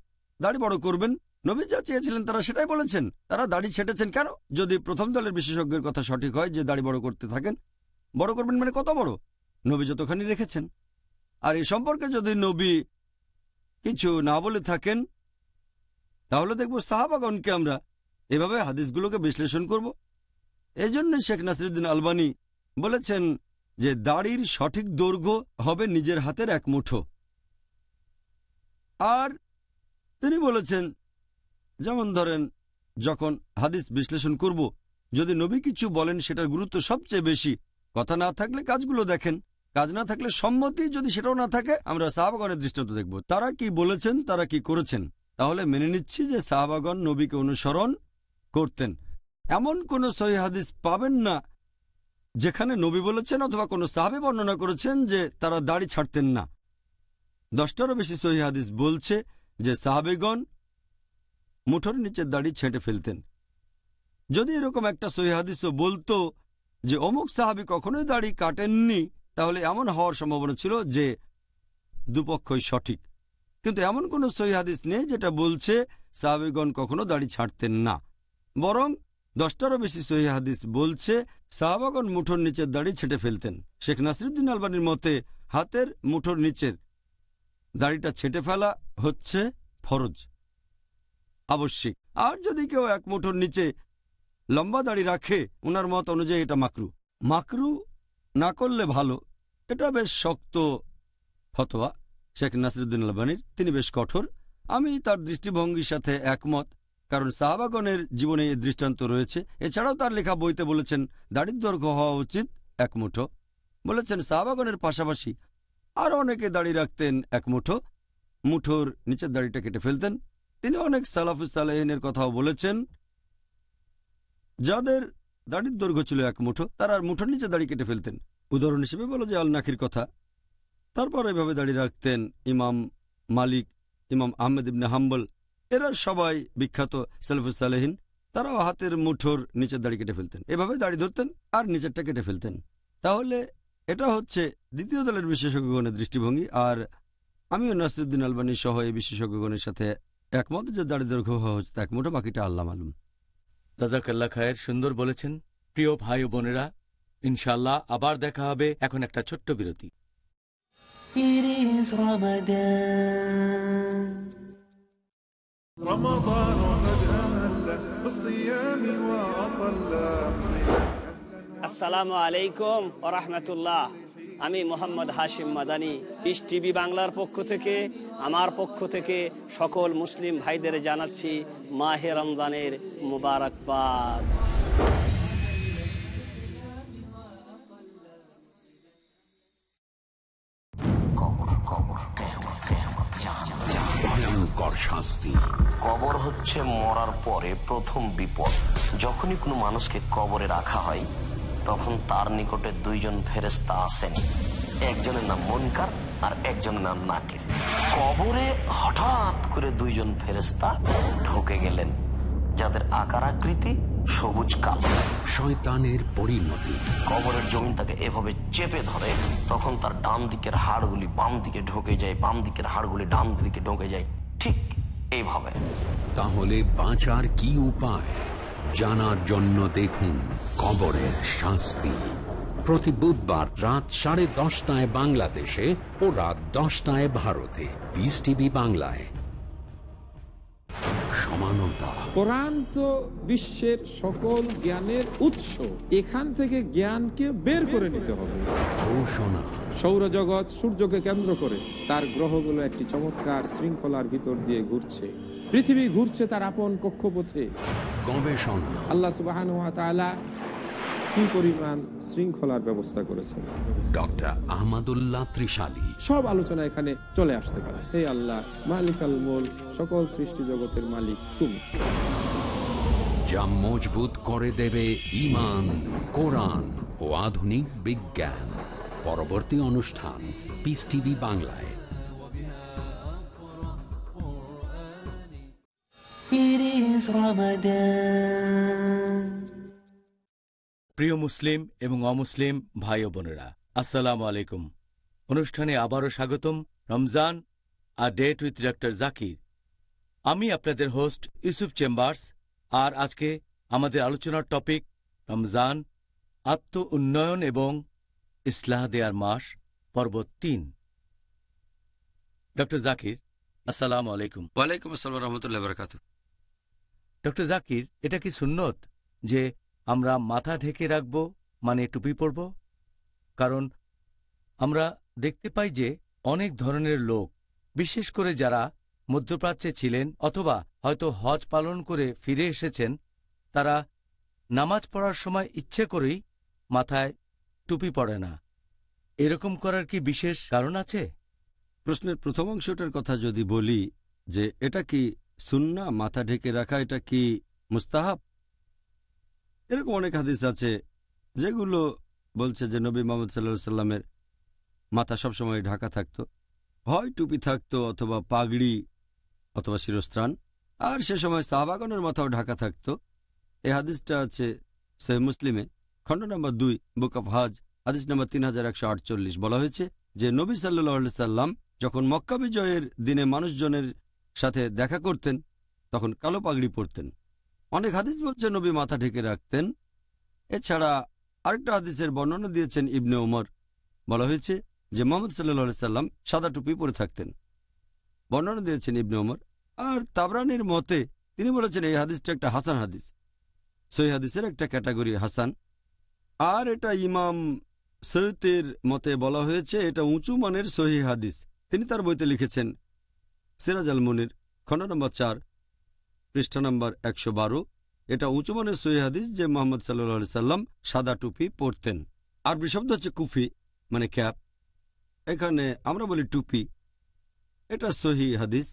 দাড়ি বড় করবেন নবী যা চেয়েছিলেন তারা সেটাই বলেছেন তারা দাড়ি ছেটেছেন কেন যদি প্রথম দলের বিশেষজ্ঞের কথা সঠিক হয় যে দাড়ি বড় করতে থাকেন বড় করবেন মানে কত বড় নবী যতখানি রেখেছেন আর এ সম্পর্কে যদি নবী কিছু না বলে থাকেন তাহলে দেখব সাহাবাগণকে আমরা এভাবে হাদিসগুলোকে বিশ্লেষণ করব জন্য শেখ নাসিরুদ্দিন আলবানি বলেছেন যে দাড়ির সঠিক দৈর্ঘ্য হবে নিজের হাতের এক মুঠো আর তিনি বলেছেন যেমন ধরেন যখন হাদিস বিশ্লেষণ করব যদি নবী কিছু বলেন সেটার গুরুত্ব সবচেয়ে বেশি কথা না থাকলে কাজগুলো দেখেন কাজ না থাকলে সম্মতি যদি সেটাও না থাকে আমরা সাহাবাগণের দৃষ্টান্ত দেখব তারা কি বলেছেন তারা কি করেছেন তাহলে মেনে নিচ্ছি যে সাহাবাগণ নবীকে অনুসরণ করতেন এমন কোনো সহি হাদিস পাবেন না যেখানে নবী বলেছেন অথবা কোনো সাহাবে বর্ণনা করেছেন যে তারা দাড়ি ছাড়তেন না দশটারও বেশি সহি হাদিস বলছে যে সাহাবেগণ মুঠোর নিচের দাড়ি ছেঁটে ফেলতেন যদি এরকম একটা সহি হাদিসও বলতো যে অমুক সাহাবি কখনোই দাড়ি কাটেননি তাহলে এমন হওয়ার সম্ভাবনা ছিল যে দুপক্ষই সঠিক কিন্তু এমন কোনো সহি হাদিস নেই যেটা বলছে সাহাবিগণ কখনো দাড়ি ছাড়তেন না বরং দশটারও বেশি সহি হাদিস বলছে সাহাবাগন মুঠোর নিচের দাড়ি ছেটে ফেলতেন শেখ নাসিরুদ্দিন আলবানির মতে হাতের মুঠোর নিচের দাড়িটা ছেটে ফেলা হচ্ছে ফরজ আবশ্যিক আর যদি কেউ এক মুঠোর নিচে লম্বা দাড়ি রাখে ওনার মত অনুযায়ী এটা মাকরু মাকরু না করলে ভালো এটা বেশ শক্ত ফতোয়া শেখ নাসিরুদ্দিন আলবানির তিনি বেশ কঠোর আমি তার দৃষ্টিভঙ্গির সাথে একমত কারণ সাহাবাগণের জীবনে এই দৃষ্টান্ত রয়েছে এছাড়াও তার লেখা বইতে বলেছেন দাড়িদ্রর্ঘ্য হওয়া উচিত একমুঠো বলেছেন সাহাবাগণের পাশাপাশি আর অনেকে দাড়ি রাখতেন একমুঠো মুঠোর নিচের দাড়িটা কেটে ফেলতেন তিনি অনেক সালাফুস সালেহিনের কথাও বলেছেন যাদের দাড়ির দৈর্ঘ্য ছিল এক মুঠো তার আর মুঠোর নিচে দাড়ি কেটে ফেলতেন উদাহরণ হিসেবে বলো যে আল নাকির কথা তারপর এভাবে দাড়ি রাখতেন ইমাম মালিক ইমাম আহমেদ ইবনে হাম্বল এরা সবাই বিখ্যাত সালেহীন তারাও হাতের মুঠোর নিচের দাড়ি কেটে ফেলতেন এভাবে দাড়ি ধরতেন আর নিচেরটা কেটে ফেলতেন তাহলে এটা হচ্ছে দ্বিতীয় দলের বিশেষজ্ঞগণের দৃষ্টিভঙ্গি আর আমিও নাসিরুদ্দিন আলবানী সহ এই বিশেষজ্ঞগণের সাথে একমত যে দাড়ি দৈর্ঘ্য হওয়া হচ্ছে এক মুঠো বাকিটা আল্লাহ মালুম তাজাকাল্লা খায়ের সুন্দর বলেছেন প্রিয় ভাই ও বোনেরা ইনশাল্লাহ আবার দেখা হবে এখন একটা ছোট্ট বিরতি আসসালামু আলাইকুম ওরহমতুল্লাহ আমি মোহাম্মদ হাশিম মাদানি ইস টিভি বাংলার পক্ষ থেকে আমার পক্ষ থেকে সকল মুসলিম ভাইদের জানাচ্ছি মাহে রমজানের মুবারকবাদ শাস্তি কবর হচ্ছে মরার পরে প্রথম বিপদ যখনই কোনো মানুষকে কবরে রাখা হয় তখন তার নিকটে দুইজন ফেরেস্তা আসেন একজনের নাম মনকার আর একজনের নাম নাকির কবরে হঠাৎ করে দুইজন ফেরেস্তা ঢুকে গেলেন যাদের আকার আকৃতি সবুজ কালো শয়তানের পরিণতি কবরের জমিন তাকে এভাবে চেপে ধরে তখন তার ডান দিকের হাড়গুলি বাম দিকে ঢোকে যায় বাম দিকের হাড়গুলি ডান দিকে ঢোকে যায় ঠিক এইভাবে তাহলে বাঁচার কি উপায় জানার জন্য দেখুন কবরের শাস্তি প্রতি বুধবার রাত সাড়ে দশটায় বাংলাদেশে ও রাত দশটায় ভারতে বিস টিভি বাংলায় সমানতা বিশ্বের সকল জ্ঞানের উৎস এখান থেকে জ্ঞানকে বের করে নিতে হবে ঘোষণা সৌরজগৎ সূর্যকে কেন্দ্র করে তার গ্রহগুলো একটি চমৎকার শৃঙ্খলার ভিতর দিয়ে ঘুরছে পৃথিবী ঘুরছে তার আপন কক্ষপথে গবেষণা আল্লাহ সুবাহ কি পরিমাণ শৃঙ্খলার ব্যবস্থা ডক্টর ত্রিশালী সব আলোচনা এখানে চলে আসতে পারে আল্লাহ মালিক সকল মালিক তুমি যা মজবুত করে দেবে ইমান কোরআন ও আধুনিক বিজ্ঞান পরবর্তী অনুষ্ঠান পিস টিভি বাংলায় is Ramadan. প্রিয় মুসলিম এবং অমুসলিম ভাই ও বোনেরা আসসালাম আলাইকুম অনুষ্ঠানে আবারও স্বাগতম রমজান আর ডেট উইথ ডক্টর জাকির আমি আপনাদের হোস্ট ইউসুফ চেম্বার্স আর আজকে আমাদের আলোচনার টপিক রমজান আত্ম উন্নয়ন এবং ইসলাহ দেয়ার মাস পর্ব তিন ডক্টর জাকির আসসালাম আলাইকুম ওয়ালাইকুম আসসালাম রহমতুল্লাহ বরকাতু ডক্টর জাকির এটা কি সুন্নত যে আমরা মাথা ঢেকে রাখব মানে টুপি পরব কারণ আমরা দেখতে পাই যে অনেক ধরনের লোক বিশেষ করে যারা মধ্যপ্রাচ্যে ছিলেন অথবা হয়তো হজ পালন করে ফিরে এসেছেন তারা নামাজ পড়ার সময় ইচ্ছে করেই মাথায় টুপি পড়ে না এরকম করার কি বিশেষ কারণ আছে প্রশ্নের প্রথম অংশটার কথা যদি বলি যে এটা কি সুন্না মাথা ঢেকে রাখা এটা কি মুস্তাহাব এরকম অনেক হাদিস আছে যেগুলো বলছে যে নবী মোহাম্মদ সাল্লা সাল্লামের মাথা সবসময় ঢাকা থাকত হয় টুপি থাকত অথবা পাগড়ি অথবা শিরস্ত্রাণ আর সে সময় সাহবাগনের মাথাও ঢাকা থাকত এ হাদিসটা আছে সে মুসলিমে খণ্ড নম্বর দুই বুক অফ হাজ হাদিস নম্বর তিন বলা হয়েছে যে নবী সাল্লু সাল্লাম যখন মক্কা বিজয়ের দিনে মানুষজনের সাথে দেখা করতেন তখন কালো পাগড়ি পরতেন অনেক হাদিস বলছে নবী মাথা ঢেকে রাখতেন এছাড়া আরেকটা হাদিসের বর্ণনা দিয়েছেন ইবনে ওমর বলা হয়েছে যে মোহাম্মদ সাল্লা সাল্লাম সাদা টুপি পরে থাকতেন বর্ণনা দিয়েছেন ইবনে ওমর আর তাবরানের মতে তিনি বলেছেন এই হাদিসটা একটা হাসান হাদিস সই হাদিসের একটা ক্যাটাগরি হাসান আর এটা ইমাম সৈয়দের মতে বলা হয়েছে এটা উঁচু মানের সহি হাদিস তিনি তার বইতে লিখেছেন সিরাজ আল মনির খণ্ড নম্বর চার পৃষ্ঠা নম্বর একশো বারো এটা উঁচুমানের সৈহাদিস যে মোহাম্মদ সাল্লা সাল্লাম সাদা টুপি পরতেন আর শব্দ হচ্ছে কুফি মানে ক্যাপ এখানে আমরা বলি টুপি এটা সহি হাদিস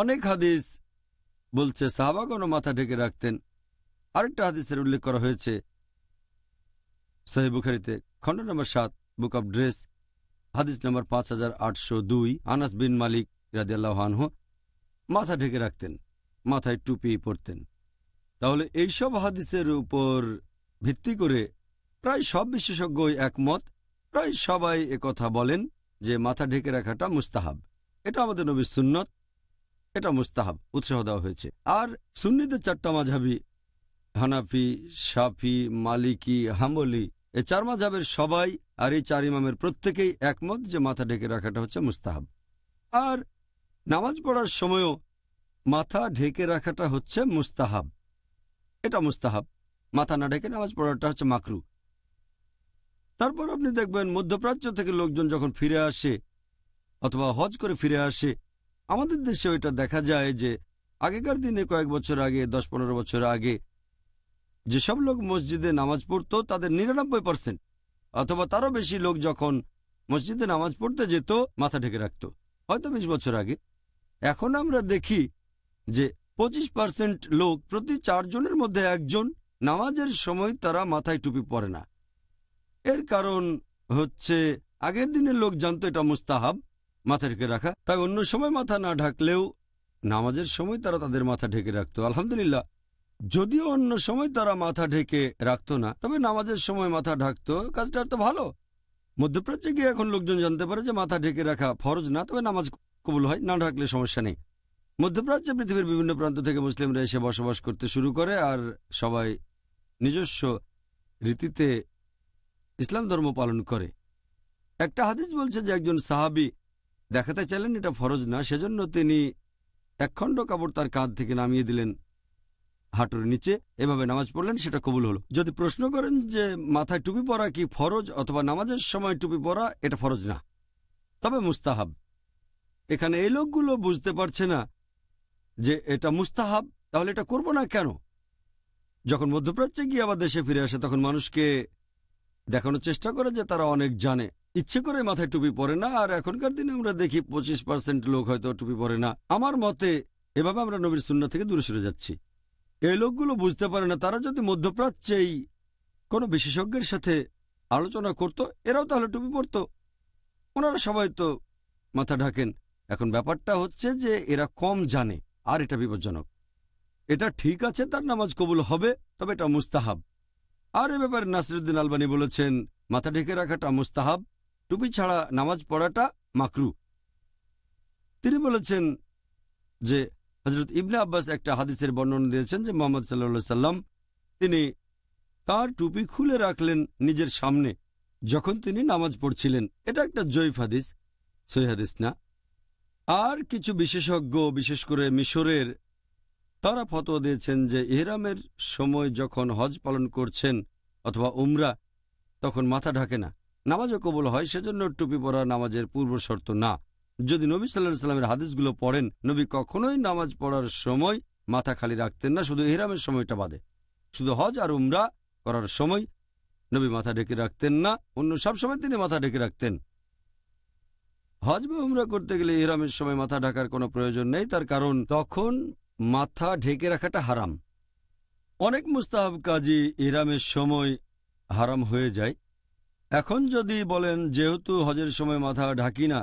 অনেক হাদিস বলছে সাহাবাগণ মাথা ঢেকে রাখতেন আরেকটা হাদিসের উল্লেখ করা হয়েছে সহি বুখারিতে খণ্ড নম্বর সাত বুক অব ড্রেস হাদিস নম্বর পাঁচ হাজার আটশো দুই আনাস বিন মালিক রাজিয়াল্লাহ মাথা ঢেকে রাখতেন মাথায় টুপি পরতেন তাহলে এইসব হাদিসের উপর ভিত্তি করে প্রায় সব বিশেষজ্ঞই একমত প্রায় সবাই কথা বলেন যে মাথা ঢেকে রাখাটা মুস্তাহাব এটা আমাদের নবীর সুন্নত এটা মুস্তাহাব উৎসাহ দেওয়া হয়েছে আর সুন্নিদের চারটা মাঝাবি হানাফি সাফি মালিকি হাম্বলি এ চার মাঝাবের সবাই আর এই চার ইমামের প্রত্যেকেই একমত যে মাথা ঢেকে রাখাটা হচ্ছে মুস্তাহাব আর নামাজ পড়ার সময়ও মাথা ঢেকে রাখাটা হচ্ছে মুস্তাহাব এটা মুস্তাহাব মাথা না ঢেকে নামাজ পড়াটা হচ্ছে মাকরু তারপর আপনি দেখবেন মধ্যপ্রাচ্য থেকে লোকজন যখন ফিরে আসে অথবা হজ করে ফিরে আসে আমাদের দেশে ওইটা দেখা যায় যে আগেকার দিনে কয়েক বছর আগে দশ পনেরো বছর আগে যেসব লোক মসজিদে নামাজ পড়ত তাদের নিরানব্বই পার্সেন্ট অথবা তারও বেশি লোক যখন মসজিদে নামাজ পড়তে যেত মাথা ঢেকে রাখত হয়তো বিশ বছর আগে এখন আমরা দেখি যে পঁচিশ পার্সেন্ট লোক প্রতি চারজনের মধ্যে একজন নামাজের সময় তারা মাথায় টুপি পরে না এর কারণ হচ্ছে আগের দিনের লোক জানত এটা মুস্তাহাব মাথা ঢেকে রাখা তাই অন্য সময় মাথা না ঢাকলেও নামাজের সময় তারা তাদের মাথা ঢেকে রাখত আলহামদুলিল্লাহ যদিও অন্য সময় তারা মাথা ঢেকে রাখত না তবে নামাজের সময় মাথা ঢাকত কাজটা তো ভালো মধ্যপ্রাচ্যে গিয়ে এখন লোকজন জানতে পারে যে মাথা ঢেকে রাখা ফরজ না তবে নামাজ কবুল হয় না ঢাকলে সমস্যা নেই মধ্যপ্রাচ্যে পৃথিবীর বিভিন্ন প্রান্ত থেকে মুসলিমরা এসে বসবাস করতে শুরু করে আর সবাই নিজস্ব রীতিতে ইসলাম ধর্ম পালন করে একটা হাদিস বলছে যে একজন সাহাবি দেখাতে চাইলেন এটা ফরজ না সেজন্য তিনি একখণ্ড কাপড় তার কাঁধ থেকে নামিয়ে দিলেন হাঁটুর নিচে এভাবে নামাজ পড়লেন সেটা কবুল হলো যদি প্রশ্ন করেন যে মাথায় টুপি পরা কি ফরজ অথবা নামাজের সময় টুপি পরা এটা ফরজ না তবে মুস্তাহাব এখানে এই লোকগুলো বুঝতে পারছে না যে এটা মুস্তাহাব তাহলে এটা করব না কেন যখন মধ্যপ্রাচ্যে গিয়ে আবার দেশে ফিরে আসে তখন মানুষকে দেখানোর চেষ্টা করে যে তারা অনেক জানে ইচ্ছে করে মাথায় টুপি পরে না আর এখনকার দিনে আমরা দেখি পঁচিশ পার্সেন্ট লোক হয়তো টুপি পরে না আমার মতে এভাবে আমরা নবীর শূন্য থেকে দূরে সরে যাচ্ছি এই লোকগুলো বুঝতে পারে না তারা যদি মধ্যপ্রাচ্যেই কোনো বিশেষজ্ঞের সাথে আলোচনা করত এরাও তাহলে টুপি পরত ওনারা সবাই তো মাথা ঢাকেন এখন ব্যাপারটা হচ্ছে যে এরা কম জানে আর এটা বিপজ্জনক এটা ঠিক আছে তার নামাজ কবুল হবে তবে এটা মুস্তাহাব আর এ ব্যাপারে নাসিরুদ্দিন আলবানি বলেছেন মাথা ঢেকে রাখাটা মুস্তাহাব টুপি ছাড়া নামাজ পড়াটা মাকরু তিনি বলেছেন যে হজরত ইবনে আব্বাস একটা হাদিসের বর্ণনা দিয়েছেন যে মোহাম্মদ সাল্লা সাল্লাম তিনি তার টুপি খুলে রাখলেন নিজের সামনে যখন তিনি নামাজ পড়ছিলেন এটা একটা জৈফ হাদিস সই না আর কিছু বিশেষজ্ঞ বিশেষ করে মিশরের তারা ফতোয়া দিয়েছেন যে ইহরামের সময় যখন হজ পালন করছেন অথবা উমরা তখন মাথা ঢাকে না নামাজও কবল হয় সেজন্য টুপি পরা নামাজের পূর্ব শর্ত না যদি নবী সাল্লাহ সাল্লামের হাদিসগুলো পড়েন নবী কখনোই নামাজ পড়ার সময় মাথা খালি রাখতেন না শুধু ইহরামের সময়টা বাদে শুধু হজ আর উমরা করার সময় নবী মাথা ঢেকে রাখতেন না অন্য সব সময় তিনি মাথা ঢেকে রাখতেন হজ বা উমরা করতে গেলে ইহরামের সময় মাথা ঢাকার কোনো প্রয়োজন নেই তার কারণ তখন মাথা ঢেকে রাখাটা হারাম অনেক মুস্তাহাব কাজই ইহরামের সময় হারাম হয়ে যায় এখন যদি বলেন যেহেতু হজের সময় মাথা ঢাকি না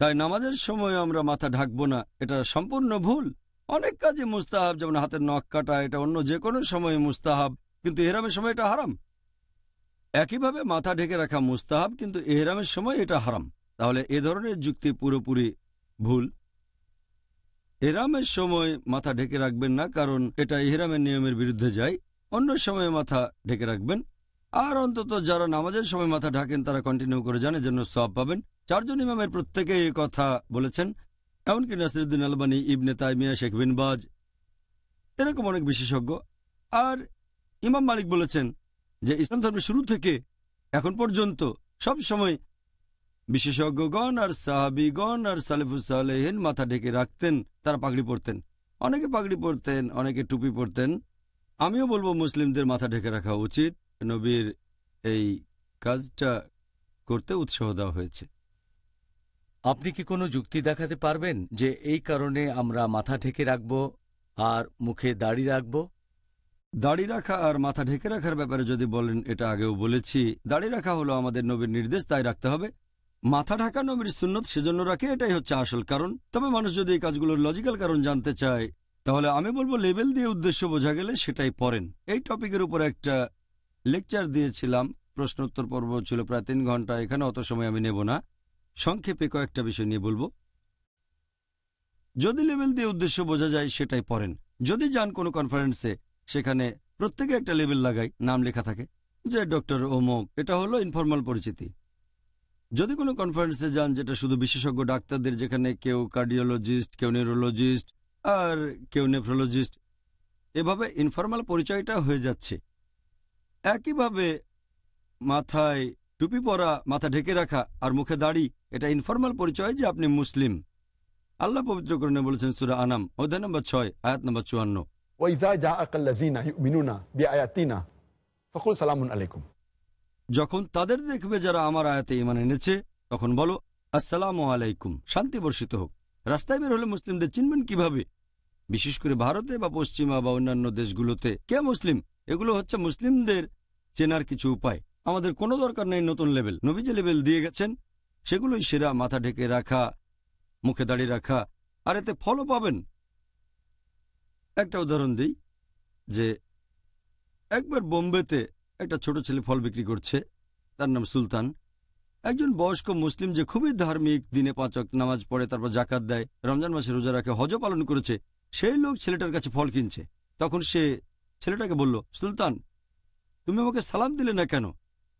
তাই নামাজের সময় আমরা মাথা ঢাকব না এটা সম্পূর্ণ ভুল অনেক কাজে মুস্তাহাব যেমন হাতের নখ কাটা এটা অন্য যে কোনো সময়ে মুস্তাহাব কিন্তু এহরামের সময় এটা হারাম একইভাবে মাথা ঢেকে রাখা মুস্তাহাব কিন্তু এহরামের সময় এটা হারাম তাহলে এ ধরনের যুক্তি পুরোপুরি ভুল এরামের সময় মাথা ঢেকে রাখবেন না কারণ এটা ইহরামের নিয়মের বিরুদ্ধে যায় অন্য সময়ে মাথা ঢেকে রাখবেন আর অন্তত যারা নামাজের সময় মাথা ঢাকেন তারা কন্টিনিউ করে যান জন্য সব পাবেন চারজন ইমামের প্রত্যেকে এই কথা বলেছেন এমনকি নাসিরুদ্দিন আলবানী ইবনে তাইমিয়া শেখ বিনবাজ এরকম অনেক বিশেষজ্ঞ আর ইমাম মালিক বলেছেন যে ইসলাম ধর্মের শুরু থেকে এখন পর্যন্ত সব সময় বিশেষজ্ঞগণ আর সাহাবিগণ আর সালেফুসালেহীন মাথা ঢেকে রাখতেন তারা পাগড়ি পরতেন অনেকে পাগড়ি পরতেন অনেকে টুপি পরতেন আমিও বলবো মুসলিমদের মাথা ঢেকে রাখা উচিত নবীর এই কাজটা করতে উৎসাহ দেওয়া হয়েছে আপনি কি কোনো যুক্তি দেখাতে পারবেন যে এই কারণে আমরা মাথা ঢেকে রাখব আর মুখে দাড়ি রাখব দাড়ি রাখা আর মাথা ঢেকে রাখার ব্যাপারে যদি বলেন এটা আগেও বলেছি দাড়ি রাখা হলো আমাদের নবীর নির্দেশ তাই রাখতে হবে মাথা ঢাকা নবীর সুন্নত সেজন্য রাখে এটাই হচ্ছে আসল কারণ তবে মানুষ যদি এই কাজগুলোর লজিক্যাল কারণ জানতে চায় তাহলে আমি বলবো লেভেল দিয়ে উদ্দেশ্য বোঝা গেলে সেটাই পড়েন এই টপিকের উপর একটা লেকচার দিয়েছিলাম প্রশ্নোত্তর পর্ব ছিল প্রায় তিন ঘন্টা এখানে অত সময় আমি নেব না সংক্ষেপে কয়েকটা বিষয় নিয়ে বলবো যদি লেভেল দিয়ে উদ্দেশ্য বোঝা যায় সেটাই পড়েন যদি যান কোনো কনফারেন্সে সেখানে প্রত্যেকে একটা লেভেল লাগাই নাম লেখা থাকে যে ডক্টর ওমোক এটা হলো ইনফরমাল পরিচিতি যদি কোনো কনফারেন্সে যান যেটা শুধু বিশেষজ্ঞ ডাক্তারদের যেখানে কেউ কার্ডিওলজিস্ট কেউ নিউরোলজিস্ট আর কেউ নেফ্রোলজিস্ট এভাবে ইনফর্মাল পরিচয়টা হয়ে যাচ্ছে একইভাবে মাথায় টুপি পরা মাথা ঢেকে রাখা আর মুখে দাড়ি এটা ইনফর্মাল পরিচয় যে আপনি মুসলিম আল্লাহ পবিত্রকরণে বলেছেন সুরা আনাম অধ্যায় নম্বর ছয় আয়াত নম্বর চুয়ান্ন ওই যা জিনা মিনুনা বি আয়াতিনা সকল সালামুন আলাইকুম যখন তাদের দেখবে যারা আমার আয়াতে ইমান এনেছে তখন বলো আসসালাম আলাইকুম শান্তি বর্ষিত হোক রাস্তায় বের হলে মুসলিমদের চিনবেন কিভাবে বিশেষ করে ভারতে বা পশ্চিমা বা অন্যান্য দেশগুলোতে কে মুসলিম এগুলো হচ্ছে মুসলিমদের চেনার কিছু উপায় আমাদের কোনো দরকার নেই নতুন লেভেল নবী যে লেভেল দিয়ে গেছেন সেগুলোই সেরা মাথা ঢেকে রাখা মুখে দাঁড়িয়ে রাখা আর এতে ফলও পাবেন একটা উদাহরণ দিই যে একবার বোম্বেতে একটা ছোট ছেলে ফল বিক্রি করছে তার নাম সুলতান একজন বয়স্ক মুসলিম যে খুবই ধার্মিক দিনে পাঁচক নামাজ পড়ে তারপর জাকাত দেয় রমজান মাসে রোজা রাখে হজ পালন করেছে সেই লোক ছেলেটার কাছে ফল কিনছে তখন সে ছেলেটাকে বলল সুলতান তুমি আমাকে সালাম দিলে না কেন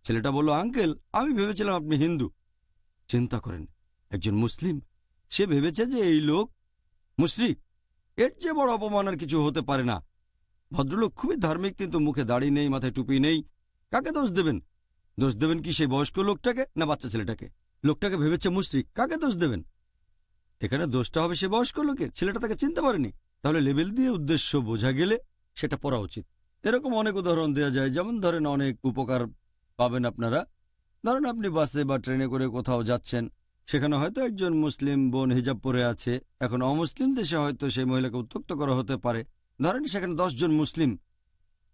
ছেলেটা বলল আঙ্কেল আমি ভেবেছিলাম আপনি হিন্দু চিন্তা করেন একজন মুসলিম সে ভেবেছে যে এই লোক মুশরিক এর যে বড় অপমান আর কিছু হতে পারে না ভদ্রলোক খুবই ধার্মিক কিন্তু মুখে দাড়ি নেই মাথায় টুপি নেই কাকে দোষ দেবেন দোষ দেবেন কি সেই বয়স্ক লোকটাকে না বাচ্চা ছেলেটাকে লোকটাকে ভেবেছে মুশ্রিক কাকে দোষ দেবেন এখানে দোষটা হবে সে বয়স্ক লোকের ছেলেটা তাকে চিনতে পারেনি তাহলে লেবেল দিয়ে উদ্দেশ্য বোঝা গেলে সেটা পড়া উচিত এরকম অনেক উদাহরণ দেওয়া যায় যেমন ধরেন অনেক উপকার পাবেন আপনারা ধরেন আপনি বাসে বা ট্রেনে করে কোথাও যাচ্ছেন সেখানে হয়তো একজন মুসলিম বোন হিজাব পরে আছে এখন অমুসলিম দেশে হয়তো সেই মহিলাকে উত্তক্ত করা হতে পারে ধরেন সেখানে জন মুসলিম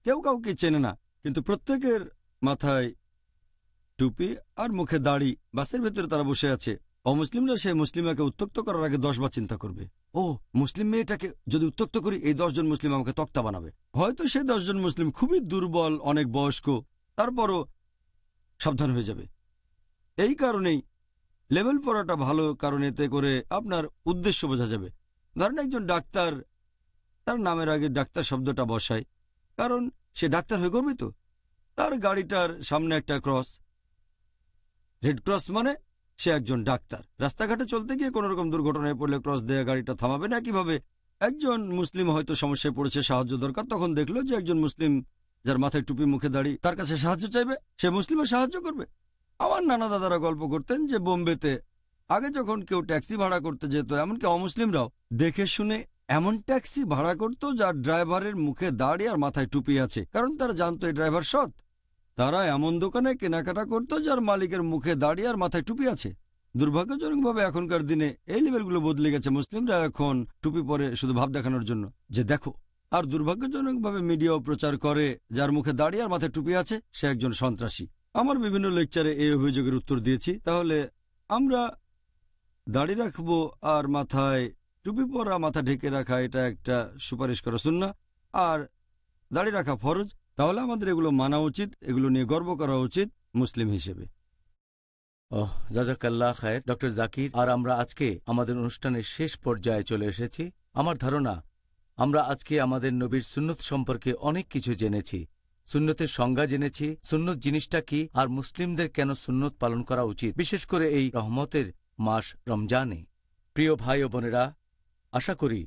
কেউ কাউকে চেনে না কিন্তু প্রত্যেকের মাথায় টুপি আর মুখে দাড়ি বাসের ভেতরে তারা বসে আছে অমুসলিমরা সেই মুসলিমাকে উত্তক্ত করার আগে দশবার চিন্তা করবে ও মুসলিম মেয়েটাকে যদি উত্তক্ত করি এই দশজন মুসলিম আমাকে তক্তা বানাবে হয়তো সেই দশজন মুসলিম খুবই দুর্বল অনেক বয়স্ক তারপরও সাবধান হয়ে যাবে এই কারণেই লেভেল পড়াটা ভালো কারণ এতে করে আপনার উদ্দেশ্য বোঝা যাবে ধরেন একজন ডাক্তার তার নামের আগে ডাক্তার শব্দটা বসায় কারণ সে ডাক্তার হয়ে গর্বিত তার গাড়িটার সামনে একটা ক্রস রেড ক্রস মানে সে একজন ডাক্তার রাস্তাঘাটে চলতে গিয়ে কোনো রকম দুর্ঘটনায় পড়লে ক্রস দেয়া গাড়িটা থামাবে না কিভাবে একজন মুসলিম হয়তো সমস্যায় পড়েছে সাহায্য দরকার তখন দেখলো যে একজন মুসলিম যার মাথায় টুপি মুখে দাঁড়িয়ে তার কাছে সাহায্য চাইবে সে মুসলিমের সাহায্য করবে আমার নানা দাদারা গল্প করতেন যে বোম্বেতে আগে যখন কেউ ট্যাক্সি ভাড়া করতে যেত এমনকি অমুসলিমরাও দেখে শুনে এমন ট্যাক্সি ভাড়া করত যার ড্রাইভারের মুখে দাড়ি আর মাথায় টুপি আছে কারণ তারা জানতো এই ড্রাইভার সৎ তারা এমন দোকানে কেনাকাটা করত যার মালিকের মুখে দাড়ি আর মাথায় টুপি আছে দুর্ভাগ্যজনকভাবে এখনকার দিনে এই লেভেলগুলো বদলে গেছে মুসলিমরা এখন টুপি পরে শুধু ভাব দেখানোর জন্য যে দেখো আর দুর্ভাগ্যজনকভাবে মিডিয়াও প্রচার করে যার মুখে দাড়ি আর মাথায় টুপি আছে সে একজন সন্ত্রাসী আমার বিভিন্ন লেকচারে এই অভিযোগের উত্তর দিয়েছি তাহলে আমরা দাড়ি রাখব আর মাথায় টুপি পরা মাথা ঢেকে রাখা এটা একটা সুপারিশ করা সুন্না আর দাড়ি রাখা ফরজ তাহলে আমাদের এগুলো মানা উচিত এগুলো নিয়ে গর্ব করা উচিত মুসলিম হিসেবে ওহ জাজাকাল্লাহ খায়ের ডক্টর জাকির আর আমরা আজকে আমাদের অনুষ্ঠানের শেষ পর্যায়ে চলে এসেছি আমার ধারণা আমরা আজকে আমাদের নবীর সুন্নত সম্পর্কে অনেক কিছু জেনেছি সুন্নতের সংজ্ঞা জেনেছি সুন্নত জিনিসটা কি আর মুসলিমদের কেন সুন্নত পালন করা উচিত বিশেষ করে এই রহমতের মাস রমজানে প্রিয় ভাই ও বোনেরা আশা করি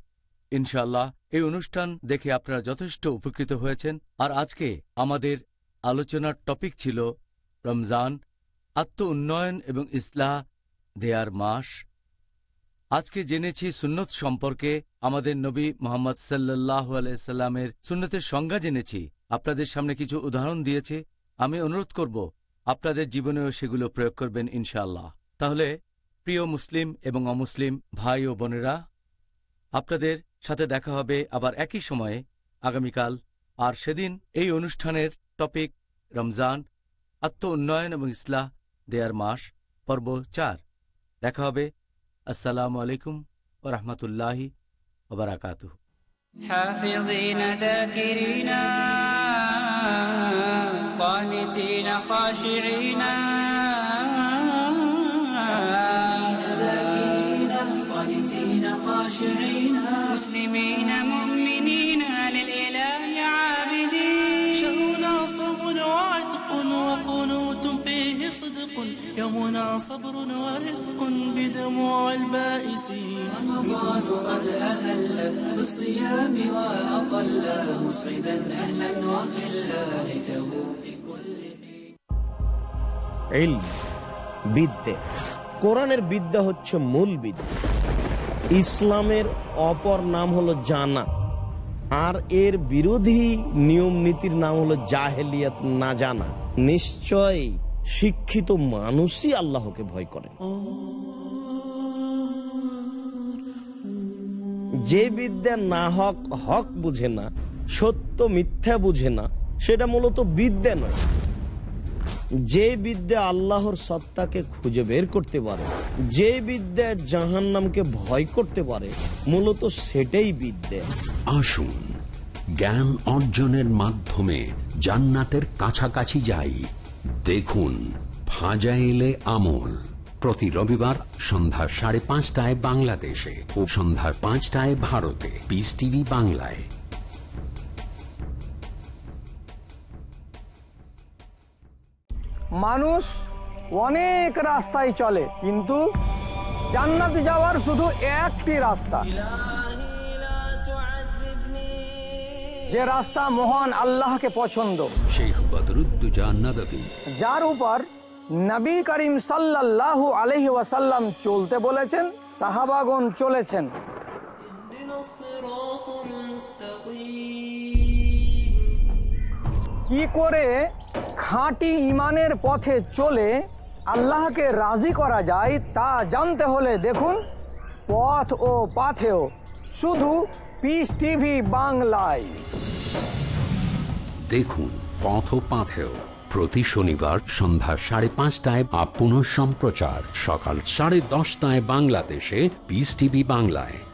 ইনশাল্লাহ এই অনুষ্ঠান দেখে আপনারা যথেষ্ট উপকৃত হয়েছেন আর আজকে আমাদের আলোচনার টপিক ছিল রমজান আত্ম উন্নয়ন এবং ইসলাহ দেয়ার মাস আজকে জেনেছি সুন্নত সম্পর্কে আমাদের নবী মোহাম্মদ সাল্লাহ আলাইসাল্লামের সুন্নতের সংজ্ঞা জেনেছি আপনাদের সামনে কিছু উদাহরণ দিয়েছি আমি অনুরোধ করব আপনাদের জীবনেও সেগুলো প্রয়োগ করবেন ইনশাল্লাহ তাহলে প্রিয় মুসলিম এবং অমুসলিম ভাই ও বোনেরা আপনাদের সাথে দেখা হবে আবার একই সময়ে আগামীকাল আর সেদিন এই অনুষ্ঠানের টপিক রমজান আত্ম উন্নয়ন এবং ইসলাহ দেয়ার মাস পর্ব চার দেখা হবে আসসালামু আলাইকুম ও রহমতুল্লাহি ওবরাকাত قانتين خاشعين صدق يومنا صبر ورفق بدموع البائسين رمضان قد أهل بالصيام وأطل مسعدا أهلا وخلا ليته في كل حين علم বিদ্যে কোরআনের বিদ্যা হচ্ছে মূল বিদ্যা ইসলামের অপর নাম হলো জানা আর এর বিরোধী নিয়ম নীতির নাম হলো জাহেলিয়াত না জানা নিশ্চয়ই শিক্ষিত মানুষই আল্লাহকে ভয় করে যে বিদ্যা না হক হক বুঝে না সত্য মিথ্যা বুঝে না সেটা মূলত বিদ্যা নয় যে বিদ্যা আল্লাহর সত্তাকে খুঁজে বের করতে পারে যে বিদ্যা জাহান নামকে ভয় করতে পারে মূলত সেটাই বিদ্যা আসুন জ্ঞান অর্জনের মাধ্যমে জান্নাতের কাছাকাছি যাই দেখুন ফাজাইলে আমল প্রতি রবিবার সন্ধ্যা সাড়ে পাঁচটায় বাংলাদেশে ও সন্ধ্যা পাঁচটায় ভারতে পিস টিভি বাংলায় মানুষ অনেক রাস্তায় চলে কিন্তু জান্নাতে যাওয়ার শুধু একটি রাস্তা যে রাস্তা মহান আল্লাহকে পছন্দ শেখ বদরুদ্দুজান্নাদী যার উপর নবী করিম সাল্লাল্লাহু আলহি চলতে বলেছেন তাহাবাগন চলেছেন কি করে খাঁটি ইমানের পথে চলে আল্লাহকে রাজি করা যায় তা জানতে হলে দেখুন পথ ও পাথেও শুধু পিস টিভি বাংলায় দেখুন পথ প্রতি শনিবার সন্ধ্যা সাড়ে পাঁচটায় বা পুনঃ সম্প্রচার সকাল সাড়ে দশটায় বাংলাদেশে পিস টিভি বাংলায়